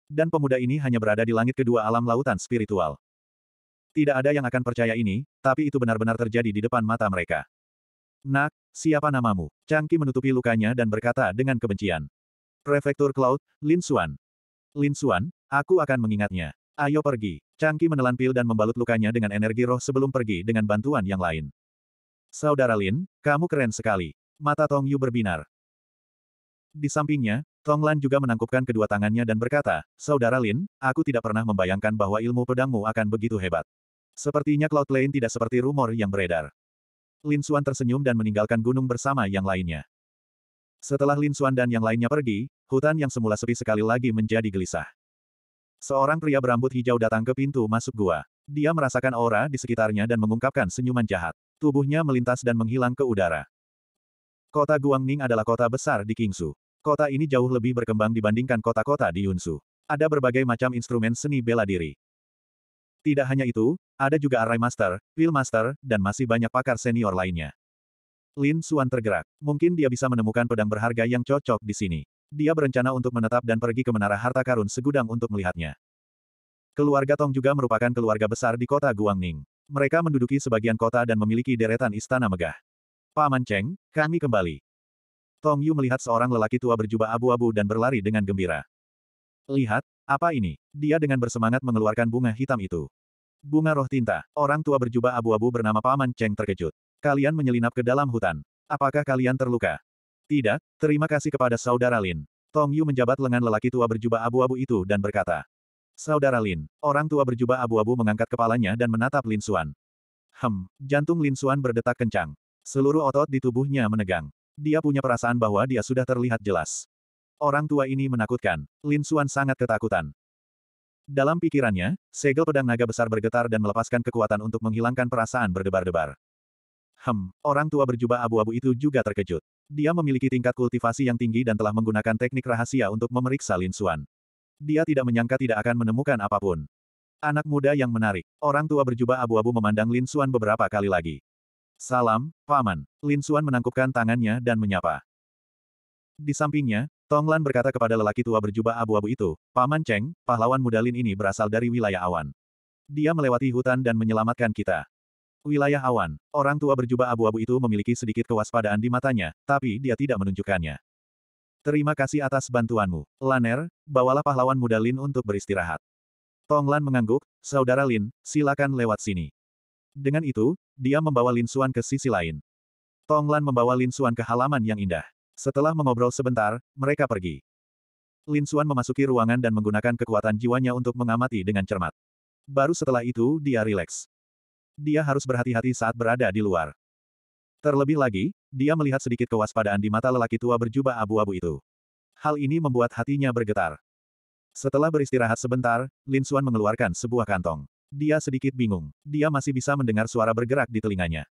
[SPEAKER 1] Dan pemuda ini hanya berada di langit kedua alam lautan spiritual. Tidak ada yang akan percaya ini, tapi itu benar-benar terjadi di depan mata mereka. Nak, siapa namamu? Changki menutupi lukanya dan berkata dengan kebencian. Prefektur Cloud, Lin Xuan. Lin Xuan, aku akan mengingatnya. Ayo pergi. Changki menelan pil dan membalut lukanya dengan energi roh sebelum pergi dengan bantuan yang lain. Saudara Lin, kamu keren sekali. Mata Tong Yu berbinar. Di sampingnya, Tong Lan juga menangkupkan kedua tangannya dan berkata, Saudara Lin, aku tidak pernah membayangkan bahwa ilmu pedangmu akan begitu hebat. Sepertinya Cloud Lane tidak seperti rumor yang beredar. Lin Xuan tersenyum dan meninggalkan gunung bersama yang lainnya. Setelah Lin Xuan dan yang lainnya pergi, hutan yang semula sepi sekali lagi menjadi gelisah. Seorang pria berambut hijau datang ke pintu masuk gua. Dia merasakan aura di sekitarnya dan mengungkapkan senyuman jahat. Tubuhnya melintas dan menghilang ke udara. Kota Guangning adalah kota besar di Kingsu. Kota ini jauh lebih berkembang dibandingkan kota-kota di Yunsu. Ada berbagai macam instrumen seni bela diri. Tidak hanya itu, ada juga Array Master, Wheel Master, dan masih banyak pakar senior lainnya. Lin Suan tergerak. Mungkin dia bisa menemukan pedang berharga yang cocok di sini. Dia berencana untuk menetap dan pergi ke Menara Harta Karun segudang untuk melihatnya. Keluarga Tong juga merupakan keluarga besar di kota Guangning. Mereka menduduki sebagian kota dan memiliki deretan istana megah. Paman Cheng, kami kembali. Tong Yu melihat seorang lelaki tua berjubah abu-abu dan berlari dengan gembira. Lihat, apa ini? Dia dengan bersemangat mengeluarkan bunga hitam itu. Bunga roh tinta, orang tua berjubah abu-abu bernama Paman Cheng terkejut. Kalian menyelinap ke dalam hutan. Apakah kalian terluka? Tidak, terima kasih kepada Saudara Lin. Tong Yu menjabat lengan lelaki tua berjubah abu-abu itu dan berkata. Saudara Lin, orang tua berjubah abu-abu mengangkat kepalanya dan menatap Lin Suan. Hem, jantung Lin Suan berdetak kencang. Seluruh otot di tubuhnya menegang. Dia punya perasaan bahwa dia sudah terlihat jelas. Orang tua ini menakutkan. Lin Xuan sangat ketakutan. Dalam pikirannya, segel pedang naga besar bergetar dan melepaskan kekuatan untuk menghilangkan perasaan berdebar-debar. Hem, orang tua berjubah abu-abu itu juga terkejut. Dia memiliki tingkat kultivasi yang tinggi dan telah menggunakan teknik rahasia untuk memeriksa Lin Xuan. Dia tidak menyangka tidak akan menemukan apapun. Anak muda yang menarik. Orang tua berjubah abu-abu memandang Lin Xuan beberapa kali lagi. Salam, Paman. Lin Suan menangkupkan tangannya dan menyapa. Di sampingnya, Tong Lan berkata kepada lelaki tua berjubah abu-abu itu, Paman Cheng, pahlawan muda Lin ini berasal dari wilayah awan. Dia melewati hutan dan menyelamatkan kita. Wilayah awan, orang tua berjubah abu-abu itu memiliki sedikit kewaspadaan di matanya, tapi dia tidak menunjukkannya. Terima kasih atas bantuanmu. Laner, bawalah pahlawan muda Lin untuk beristirahat. Tong Lan mengangguk, Saudara Lin, silakan lewat sini. Dengan itu, dia membawa Lin Xuan ke sisi lain. Tong Lan membawa Lin Xuan ke halaman yang indah. Setelah mengobrol sebentar, mereka pergi. Lin Xuan memasuki ruangan dan menggunakan kekuatan jiwanya untuk mengamati dengan cermat. Baru setelah itu dia rileks. Dia harus berhati-hati saat berada di luar. Terlebih lagi, dia melihat sedikit kewaspadaan di mata lelaki tua berjubah abu-abu itu. Hal ini membuat hatinya bergetar. Setelah beristirahat sebentar, Lin Xuan mengeluarkan sebuah kantong. Dia sedikit bingung. Dia masih bisa mendengar suara bergerak di telinganya.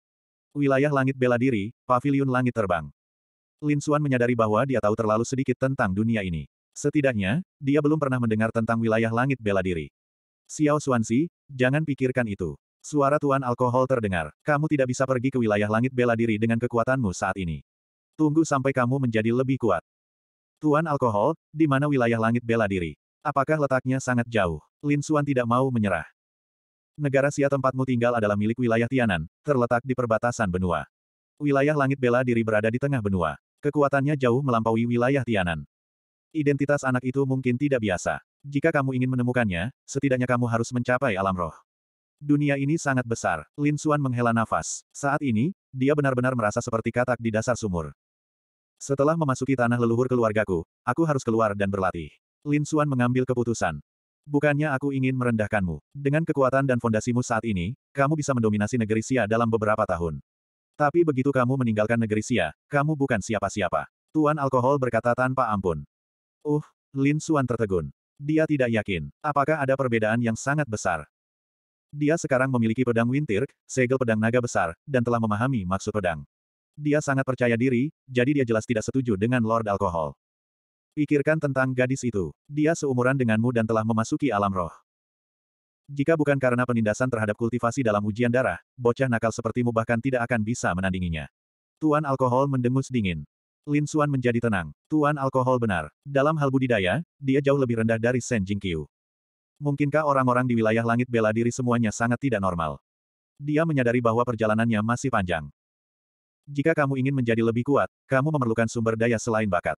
[SPEAKER 1] Wilayah langit bela diri, paviliun langit terbang. Lin Xuan menyadari bahwa dia tahu terlalu sedikit tentang dunia ini. Setidaknya, dia belum pernah mendengar tentang wilayah langit bela diri. Xiao Xuanxi, jangan pikirkan itu. Suara tuan alkohol terdengar. Kamu tidak bisa pergi ke wilayah langit bela diri dengan kekuatanmu saat ini. Tunggu sampai kamu menjadi lebih kuat. Tuan alkohol, di mana wilayah langit bela diri? Apakah letaknya sangat jauh? Lin Xuan tidak mau menyerah. Negara Sia tempatmu tinggal adalah milik wilayah Tianan, terletak di perbatasan benua. Wilayah langit bela diri berada di tengah benua. Kekuatannya jauh melampaui wilayah Tianan. Identitas anak itu mungkin tidak biasa. Jika kamu ingin menemukannya, setidaknya kamu harus mencapai alam roh. Dunia ini sangat besar. Lin Xuan menghela nafas. Saat ini, dia benar-benar merasa seperti katak di dasar sumur. Setelah memasuki tanah leluhur keluargaku, aku harus keluar dan berlatih. Lin Xuan mengambil keputusan. Bukannya aku ingin merendahkanmu. Dengan kekuatan dan fondasimu saat ini, kamu bisa mendominasi negeri Sia dalam beberapa tahun. Tapi begitu kamu meninggalkan negeri Sia, kamu bukan siapa-siapa. Tuan Alkohol berkata tanpa ampun. Uh, Lin Suan tertegun. Dia tidak yakin, apakah ada perbedaan yang sangat besar. Dia sekarang memiliki pedang Wintir, segel pedang naga besar, dan telah memahami maksud pedang. Dia sangat percaya diri, jadi dia jelas tidak setuju dengan Lord Alkohol. Pikirkan tentang gadis itu. Dia seumuran denganmu dan telah memasuki alam roh. Jika bukan karena penindasan terhadap kultivasi dalam ujian darah, bocah nakal sepertimu bahkan tidak akan bisa menandinginya. Tuan Alkohol mendengus dingin. Lin Suan menjadi tenang. Tuan Alkohol benar. Dalam hal budidaya, dia jauh lebih rendah dari Shen Jingqiu. Mungkinkah orang-orang di wilayah langit bela diri semuanya sangat tidak normal? Dia menyadari bahwa perjalanannya masih panjang. Jika kamu ingin menjadi lebih kuat, kamu memerlukan sumber daya selain bakat.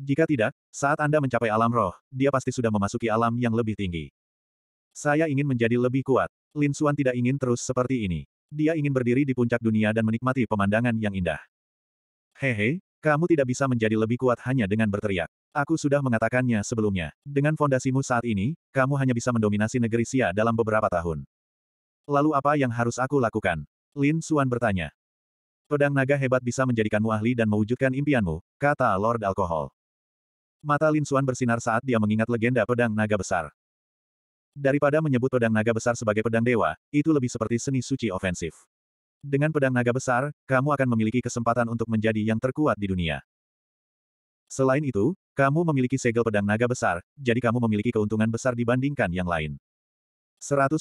[SPEAKER 1] Jika tidak, saat Anda mencapai alam roh, dia pasti sudah memasuki alam yang lebih tinggi. Saya ingin menjadi lebih kuat. Lin Xuan tidak ingin terus seperti ini. Dia ingin berdiri di puncak dunia dan menikmati pemandangan yang indah. Hehe, kamu tidak bisa menjadi lebih kuat hanya dengan berteriak. Aku sudah mengatakannya sebelumnya. Dengan fondasimu saat ini, kamu hanya bisa mendominasi negeri sia dalam beberapa tahun. Lalu apa yang harus aku lakukan? Lin Xuan bertanya. Pedang naga hebat bisa menjadikanmu ahli dan mewujudkan impianmu, kata Lord Alkohol. Mata Lin Xuan bersinar saat dia mengingat legenda pedang naga besar. Daripada menyebut pedang naga besar sebagai pedang dewa, itu lebih seperti seni suci ofensif. Dengan pedang naga besar, kamu akan memiliki kesempatan untuk menjadi yang terkuat di dunia. Selain itu, kamu memiliki segel pedang naga besar, jadi kamu memiliki keuntungan besar dibandingkan yang lain. 150.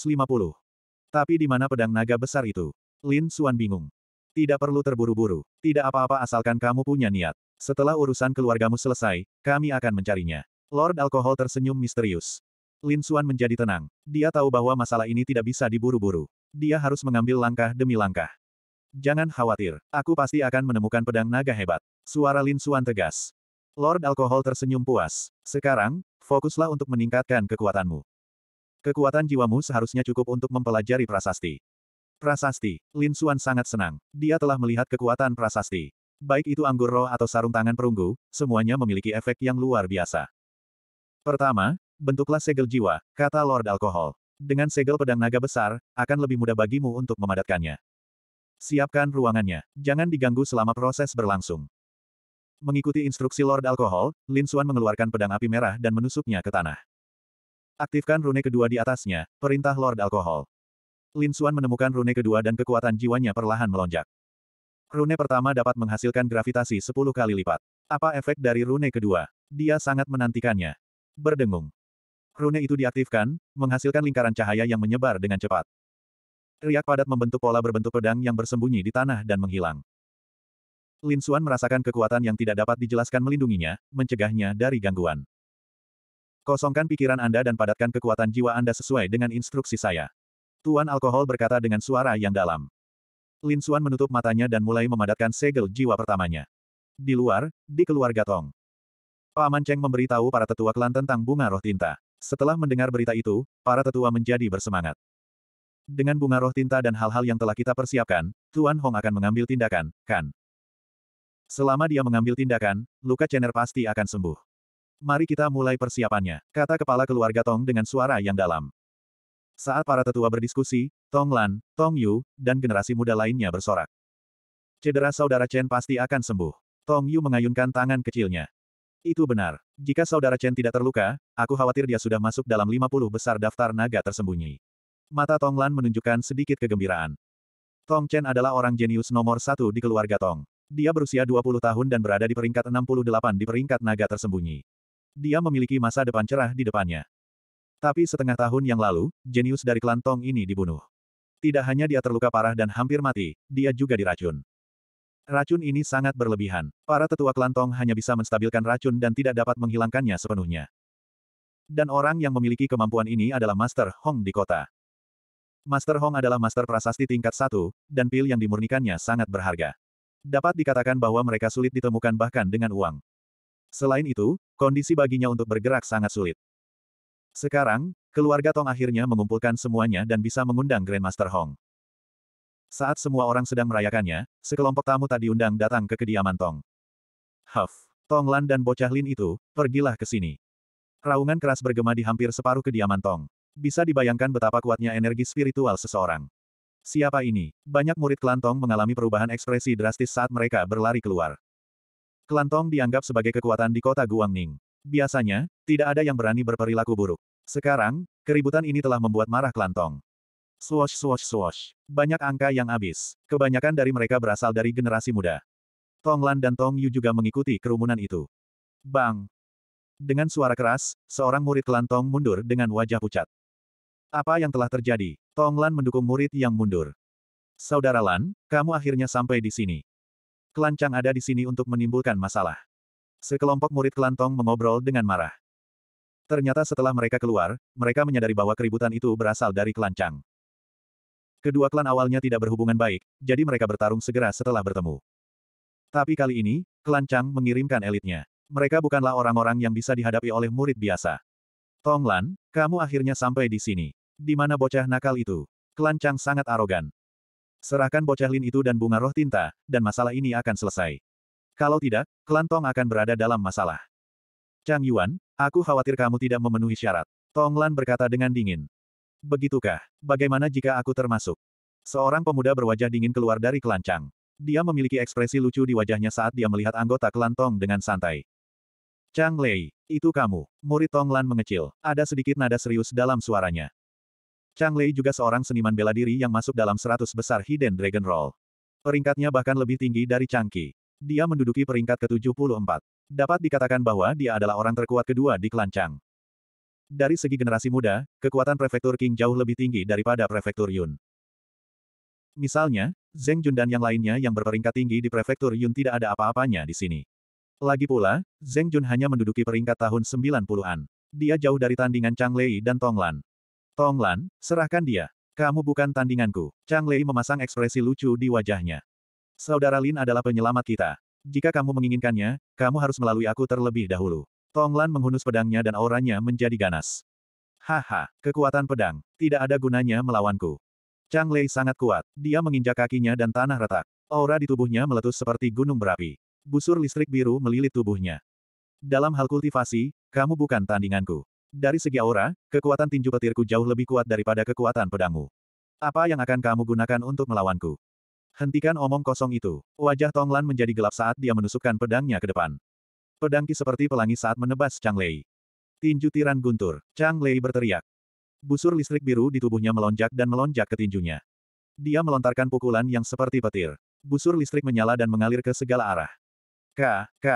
[SPEAKER 1] Tapi di mana pedang naga besar itu? Lin Xuan bingung. Tidak perlu terburu-buru. Tidak apa-apa asalkan kamu punya niat. Setelah urusan keluargamu selesai, kami akan mencarinya. Lord Alkohol tersenyum misterius. Lin Xuan menjadi tenang. Dia tahu bahwa masalah ini tidak bisa diburu-buru. Dia harus mengambil langkah demi langkah. Jangan khawatir, aku pasti akan menemukan pedang naga hebat. Suara Lin Xuan tegas. Lord Alkohol tersenyum puas. Sekarang, fokuslah untuk meningkatkan kekuatanmu. Kekuatan jiwamu seharusnya cukup untuk mempelajari prasasti. Prasasti, Lin Xuan sangat senang. Dia telah melihat kekuatan prasasti. Baik itu anggur roh atau sarung tangan perunggu, semuanya memiliki efek yang luar biasa. Pertama, bentuklah segel jiwa, kata Lord Alkohol. Dengan segel pedang naga besar, akan lebih mudah bagimu untuk memadatkannya. Siapkan ruangannya, jangan diganggu selama proses berlangsung. Mengikuti instruksi Lord Alkohol, Lin Suan mengeluarkan pedang api merah dan menusuknya ke tanah. Aktifkan rune kedua di atasnya, perintah Lord Alkohol. Lin Suan menemukan rune kedua dan kekuatan jiwanya perlahan melonjak. Rune pertama dapat menghasilkan gravitasi 10 kali lipat. Apa efek dari rune kedua? Dia sangat menantikannya. Berdengung. Rune itu diaktifkan, menghasilkan lingkaran cahaya yang menyebar dengan cepat. Riak padat membentuk pola berbentuk pedang yang bersembunyi di tanah dan menghilang. Lin Xuan merasakan kekuatan yang tidak dapat dijelaskan melindunginya, mencegahnya dari gangguan. Kosongkan pikiran Anda dan padatkan kekuatan jiwa Anda sesuai dengan instruksi saya. Tuan Alkohol berkata dengan suara yang dalam. Lin Suan menutup matanya dan mulai memadatkan segel jiwa pertamanya. Di luar, di keluarga Tong. Paman Cheng memberitahu para tetua klan tentang bunga roh tinta. Setelah mendengar berita itu, para tetua menjadi bersemangat. Dengan bunga roh tinta dan hal-hal yang telah kita persiapkan, Tuan Hong akan mengambil tindakan, kan? Selama dia mengambil tindakan, luka Chener pasti akan sembuh. Mari kita mulai persiapannya, kata kepala keluarga Tong dengan suara yang dalam. Saat para tetua berdiskusi, Tong Lan, Tong Yu, dan generasi muda lainnya bersorak. Cedera saudara Chen pasti akan sembuh. Tong Yu mengayunkan tangan kecilnya. Itu benar. Jika saudara Chen tidak terluka, aku khawatir dia sudah masuk dalam 50 besar daftar naga tersembunyi. Mata Tong Lan menunjukkan sedikit kegembiraan. Tong Chen adalah orang jenius nomor satu di keluarga Tong. Dia berusia 20 tahun dan berada di peringkat 68 di peringkat naga tersembunyi. Dia memiliki masa depan cerah di depannya. Tapi setengah tahun yang lalu, jenius dari klan Tong ini dibunuh. Tidak hanya dia terluka parah dan hampir mati, dia juga diracun. Racun ini sangat berlebihan. Para tetua klan Tong hanya bisa menstabilkan racun dan tidak dapat menghilangkannya sepenuhnya. Dan orang yang memiliki kemampuan ini adalah Master Hong di kota. Master Hong adalah master prasasti tingkat satu, dan pil yang dimurnikannya sangat berharga. Dapat dikatakan bahwa mereka sulit ditemukan bahkan dengan uang. Selain itu, kondisi baginya untuk bergerak sangat sulit. Sekarang, keluarga Tong akhirnya mengumpulkan semuanya dan bisa mengundang Grandmaster Hong. Saat semua orang sedang merayakannya, sekelompok tamu tadi undang datang ke kediaman Tong. Huff, Tong Lan dan bocah Lin itu, pergilah ke sini. Raungan keras bergema di hampir separuh kediaman Tong. Bisa dibayangkan betapa kuatnya energi spiritual seseorang. Siapa ini? Banyak murid Kelantong mengalami perubahan ekspresi drastis saat mereka berlari keluar. Kelantong dianggap sebagai kekuatan di kota Guangning. Biasanya, tidak ada yang berani berperilaku buruk. Sekarang, keributan ini telah membuat marah Lantong. Swash swash swash. Banyak angka yang habis. Kebanyakan dari mereka berasal dari generasi muda. Tong Lan dan Tong Yu juga mengikuti kerumunan itu. Bang! Dengan suara keras, seorang murid Kelantong mundur dengan wajah pucat. Apa yang telah terjadi? Tong Lan mendukung murid yang mundur. Saudara Lan, kamu akhirnya sampai di sini. Kelancang ada di sini untuk menimbulkan masalah. Sekelompok murid kelantong mengobrol dengan marah. Ternyata setelah mereka keluar, mereka menyadari bahwa keributan itu berasal dari kelancang. Kedua klan awalnya tidak berhubungan baik, jadi mereka bertarung segera setelah bertemu. Tapi kali ini, kelancang mengirimkan elitnya. Mereka bukanlah orang-orang yang bisa dihadapi oleh murid biasa. Tonglan, kamu akhirnya sampai di sini. Di mana bocah nakal itu? Kelancang sangat arogan. Serahkan bocah lin itu dan bunga roh tinta, dan masalah ini akan selesai. Kalau tidak, klan Tong akan berada dalam masalah. Chang Yuan, aku khawatir kamu tidak memenuhi syarat. Tong Lan berkata dengan dingin. Begitukah? Bagaimana jika aku termasuk? Seorang pemuda berwajah dingin keluar dari klan Chang. Dia memiliki ekspresi lucu di wajahnya saat dia melihat anggota klan Tong dengan santai. Chang Lei, itu kamu. Murid Tong Lan mengecil. Ada sedikit nada serius dalam suaranya. Chang Lei juga seorang seniman bela diri yang masuk dalam seratus besar Hidden Dragon Roll. Peringkatnya bahkan lebih tinggi dari Chang Qi. Dia menduduki peringkat ke-74. Dapat dikatakan bahwa dia adalah orang terkuat kedua di Kelancang. Dari segi generasi muda, kekuatan prefektur King jauh lebih tinggi daripada prefektur Yun. Misalnya, Zeng Jun dan yang lainnya yang berperingkat tinggi di prefektur Yun tidak ada apa-apanya di sini. Lagi pula, Zeng Jun hanya menduduki peringkat tahun 90-an. Dia jauh dari tandingan Chang Lei dan Tong Lan. Tong Lan, serahkan dia. Kamu bukan tandinganku. Chang Lei memasang ekspresi lucu di wajahnya. Saudara Lin adalah penyelamat kita. Jika kamu menginginkannya, kamu harus melalui aku terlebih dahulu. Tong Lan menghunus pedangnya dan auranya menjadi ganas. Haha, kekuatan pedang. Tidak ada gunanya melawanku. Chang Lei sangat kuat. Dia menginjak kakinya dan tanah retak. Aura di tubuhnya meletus seperti gunung berapi. Busur listrik biru melilit tubuhnya. Dalam hal kultivasi, kamu bukan tandinganku. Dari segi aura, kekuatan tinju petirku jauh lebih kuat daripada kekuatan pedangmu. Apa yang akan kamu gunakan untuk melawanku? Hentikan omong kosong itu. Wajah Tonglan menjadi gelap saat dia menusukkan pedangnya ke depan. Pedangki seperti pelangi saat menebas Chang Lei. Tinju tiran guntur. Chang Lei berteriak. Busur listrik biru di tubuhnya melonjak dan melonjak ke tinjunya. Dia melontarkan pukulan yang seperti petir. Busur listrik menyala dan mengalir ke segala arah. K, K.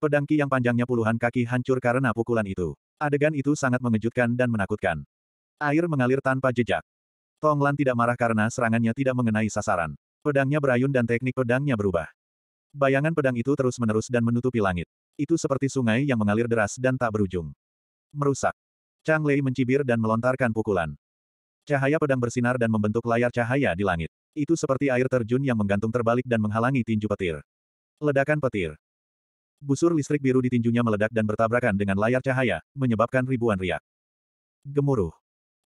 [SPEAKER 1] Pedangki yang panjangnya puluhan kaki hancur karena pukulan itu. Adegan itu sangat mengejutkan dan menakutkan. Air mengalir tanpa jejak. Tonglan tidak marah karena serangannya tidak mengenai sasaran. Pedangnya berayun dan teknik pedangnya berubah. Bayangan pedang itu terus-menerus dan menutupi langit. Itu seperti sungai yang mengalir deras dan tak berujung. Merusak. Chang Lei mencibir dan melontarkan pukulan. Cahaya pedang bersinar dan membentuk layar cahaya di langit. Itu seperti air terjun yang menggantung terbalik dan menghalangi tinju petir. Ledakan petir. Busur listrik biru di tinjunya meledak dan bertabrakan dengan layar cahaya, menyebabkan ribuan riak. Gemuruh.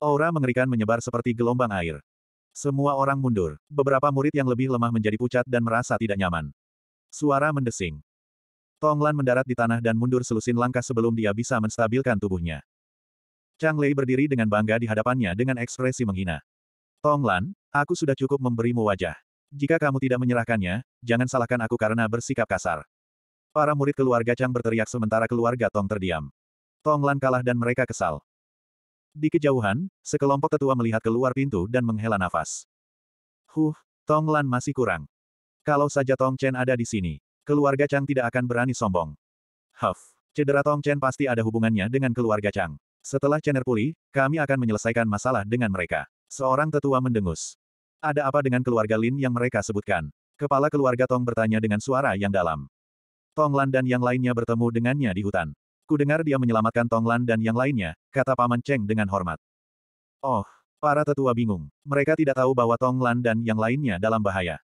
[SPEAKER 1] Aura mengerikan menyebar seperti gelombang air. Semua orang mundur. Beberapa murid yang lebih lemah menjadi pucat dan merasa tidak nyaman. Suara mendesing. Tonglan mendarat di tanah dan mundur selusin langkah sebelum dia bisa menstabilkan tubuhnya. Chang Lei berdiri dengan bangga di hadapannya dengan ekspresi menghina. Tonglan, aku sudah cukup memberimu wajah. Jika kamu tidak menyerahkannya, jangan salahkan aku karena bersikap kasar. Para murid keluarga Chang berteriak sementara keluarga Tong terdiam. Tonglan kalah dan mereka kesal. Di kejauhan, sekelompok tetua melihat keluar pintu dan menghela nafas. Huh, Tong Lan masih kurang. Kalau saja Tong Chen ada di sini, keluarga Chang tidak akan berani sombong. Huff, cedera Tong Chen pasti ada hubungannya dengan keluarga Chang. Setelah Chen pulih, kami akan menyelesaikan masalah dengan mereka. Seorang tetua mendengus. Ada apa dengan keluarga Lin yang mereka sebutkan? Kepala keluarga Tong bertanya dengan suara yang dalam. Tong Lan dan yang lainnya bertemu dengannya di hutan. Kudengar dia menyelamatkan Tonglan dan yang lainnya, kata Paman Cheng dengan hormat. Oh, para tetua bingung. Mereka tidak tahu bahwa Tonglan dan yang lainnya dalam bahaya.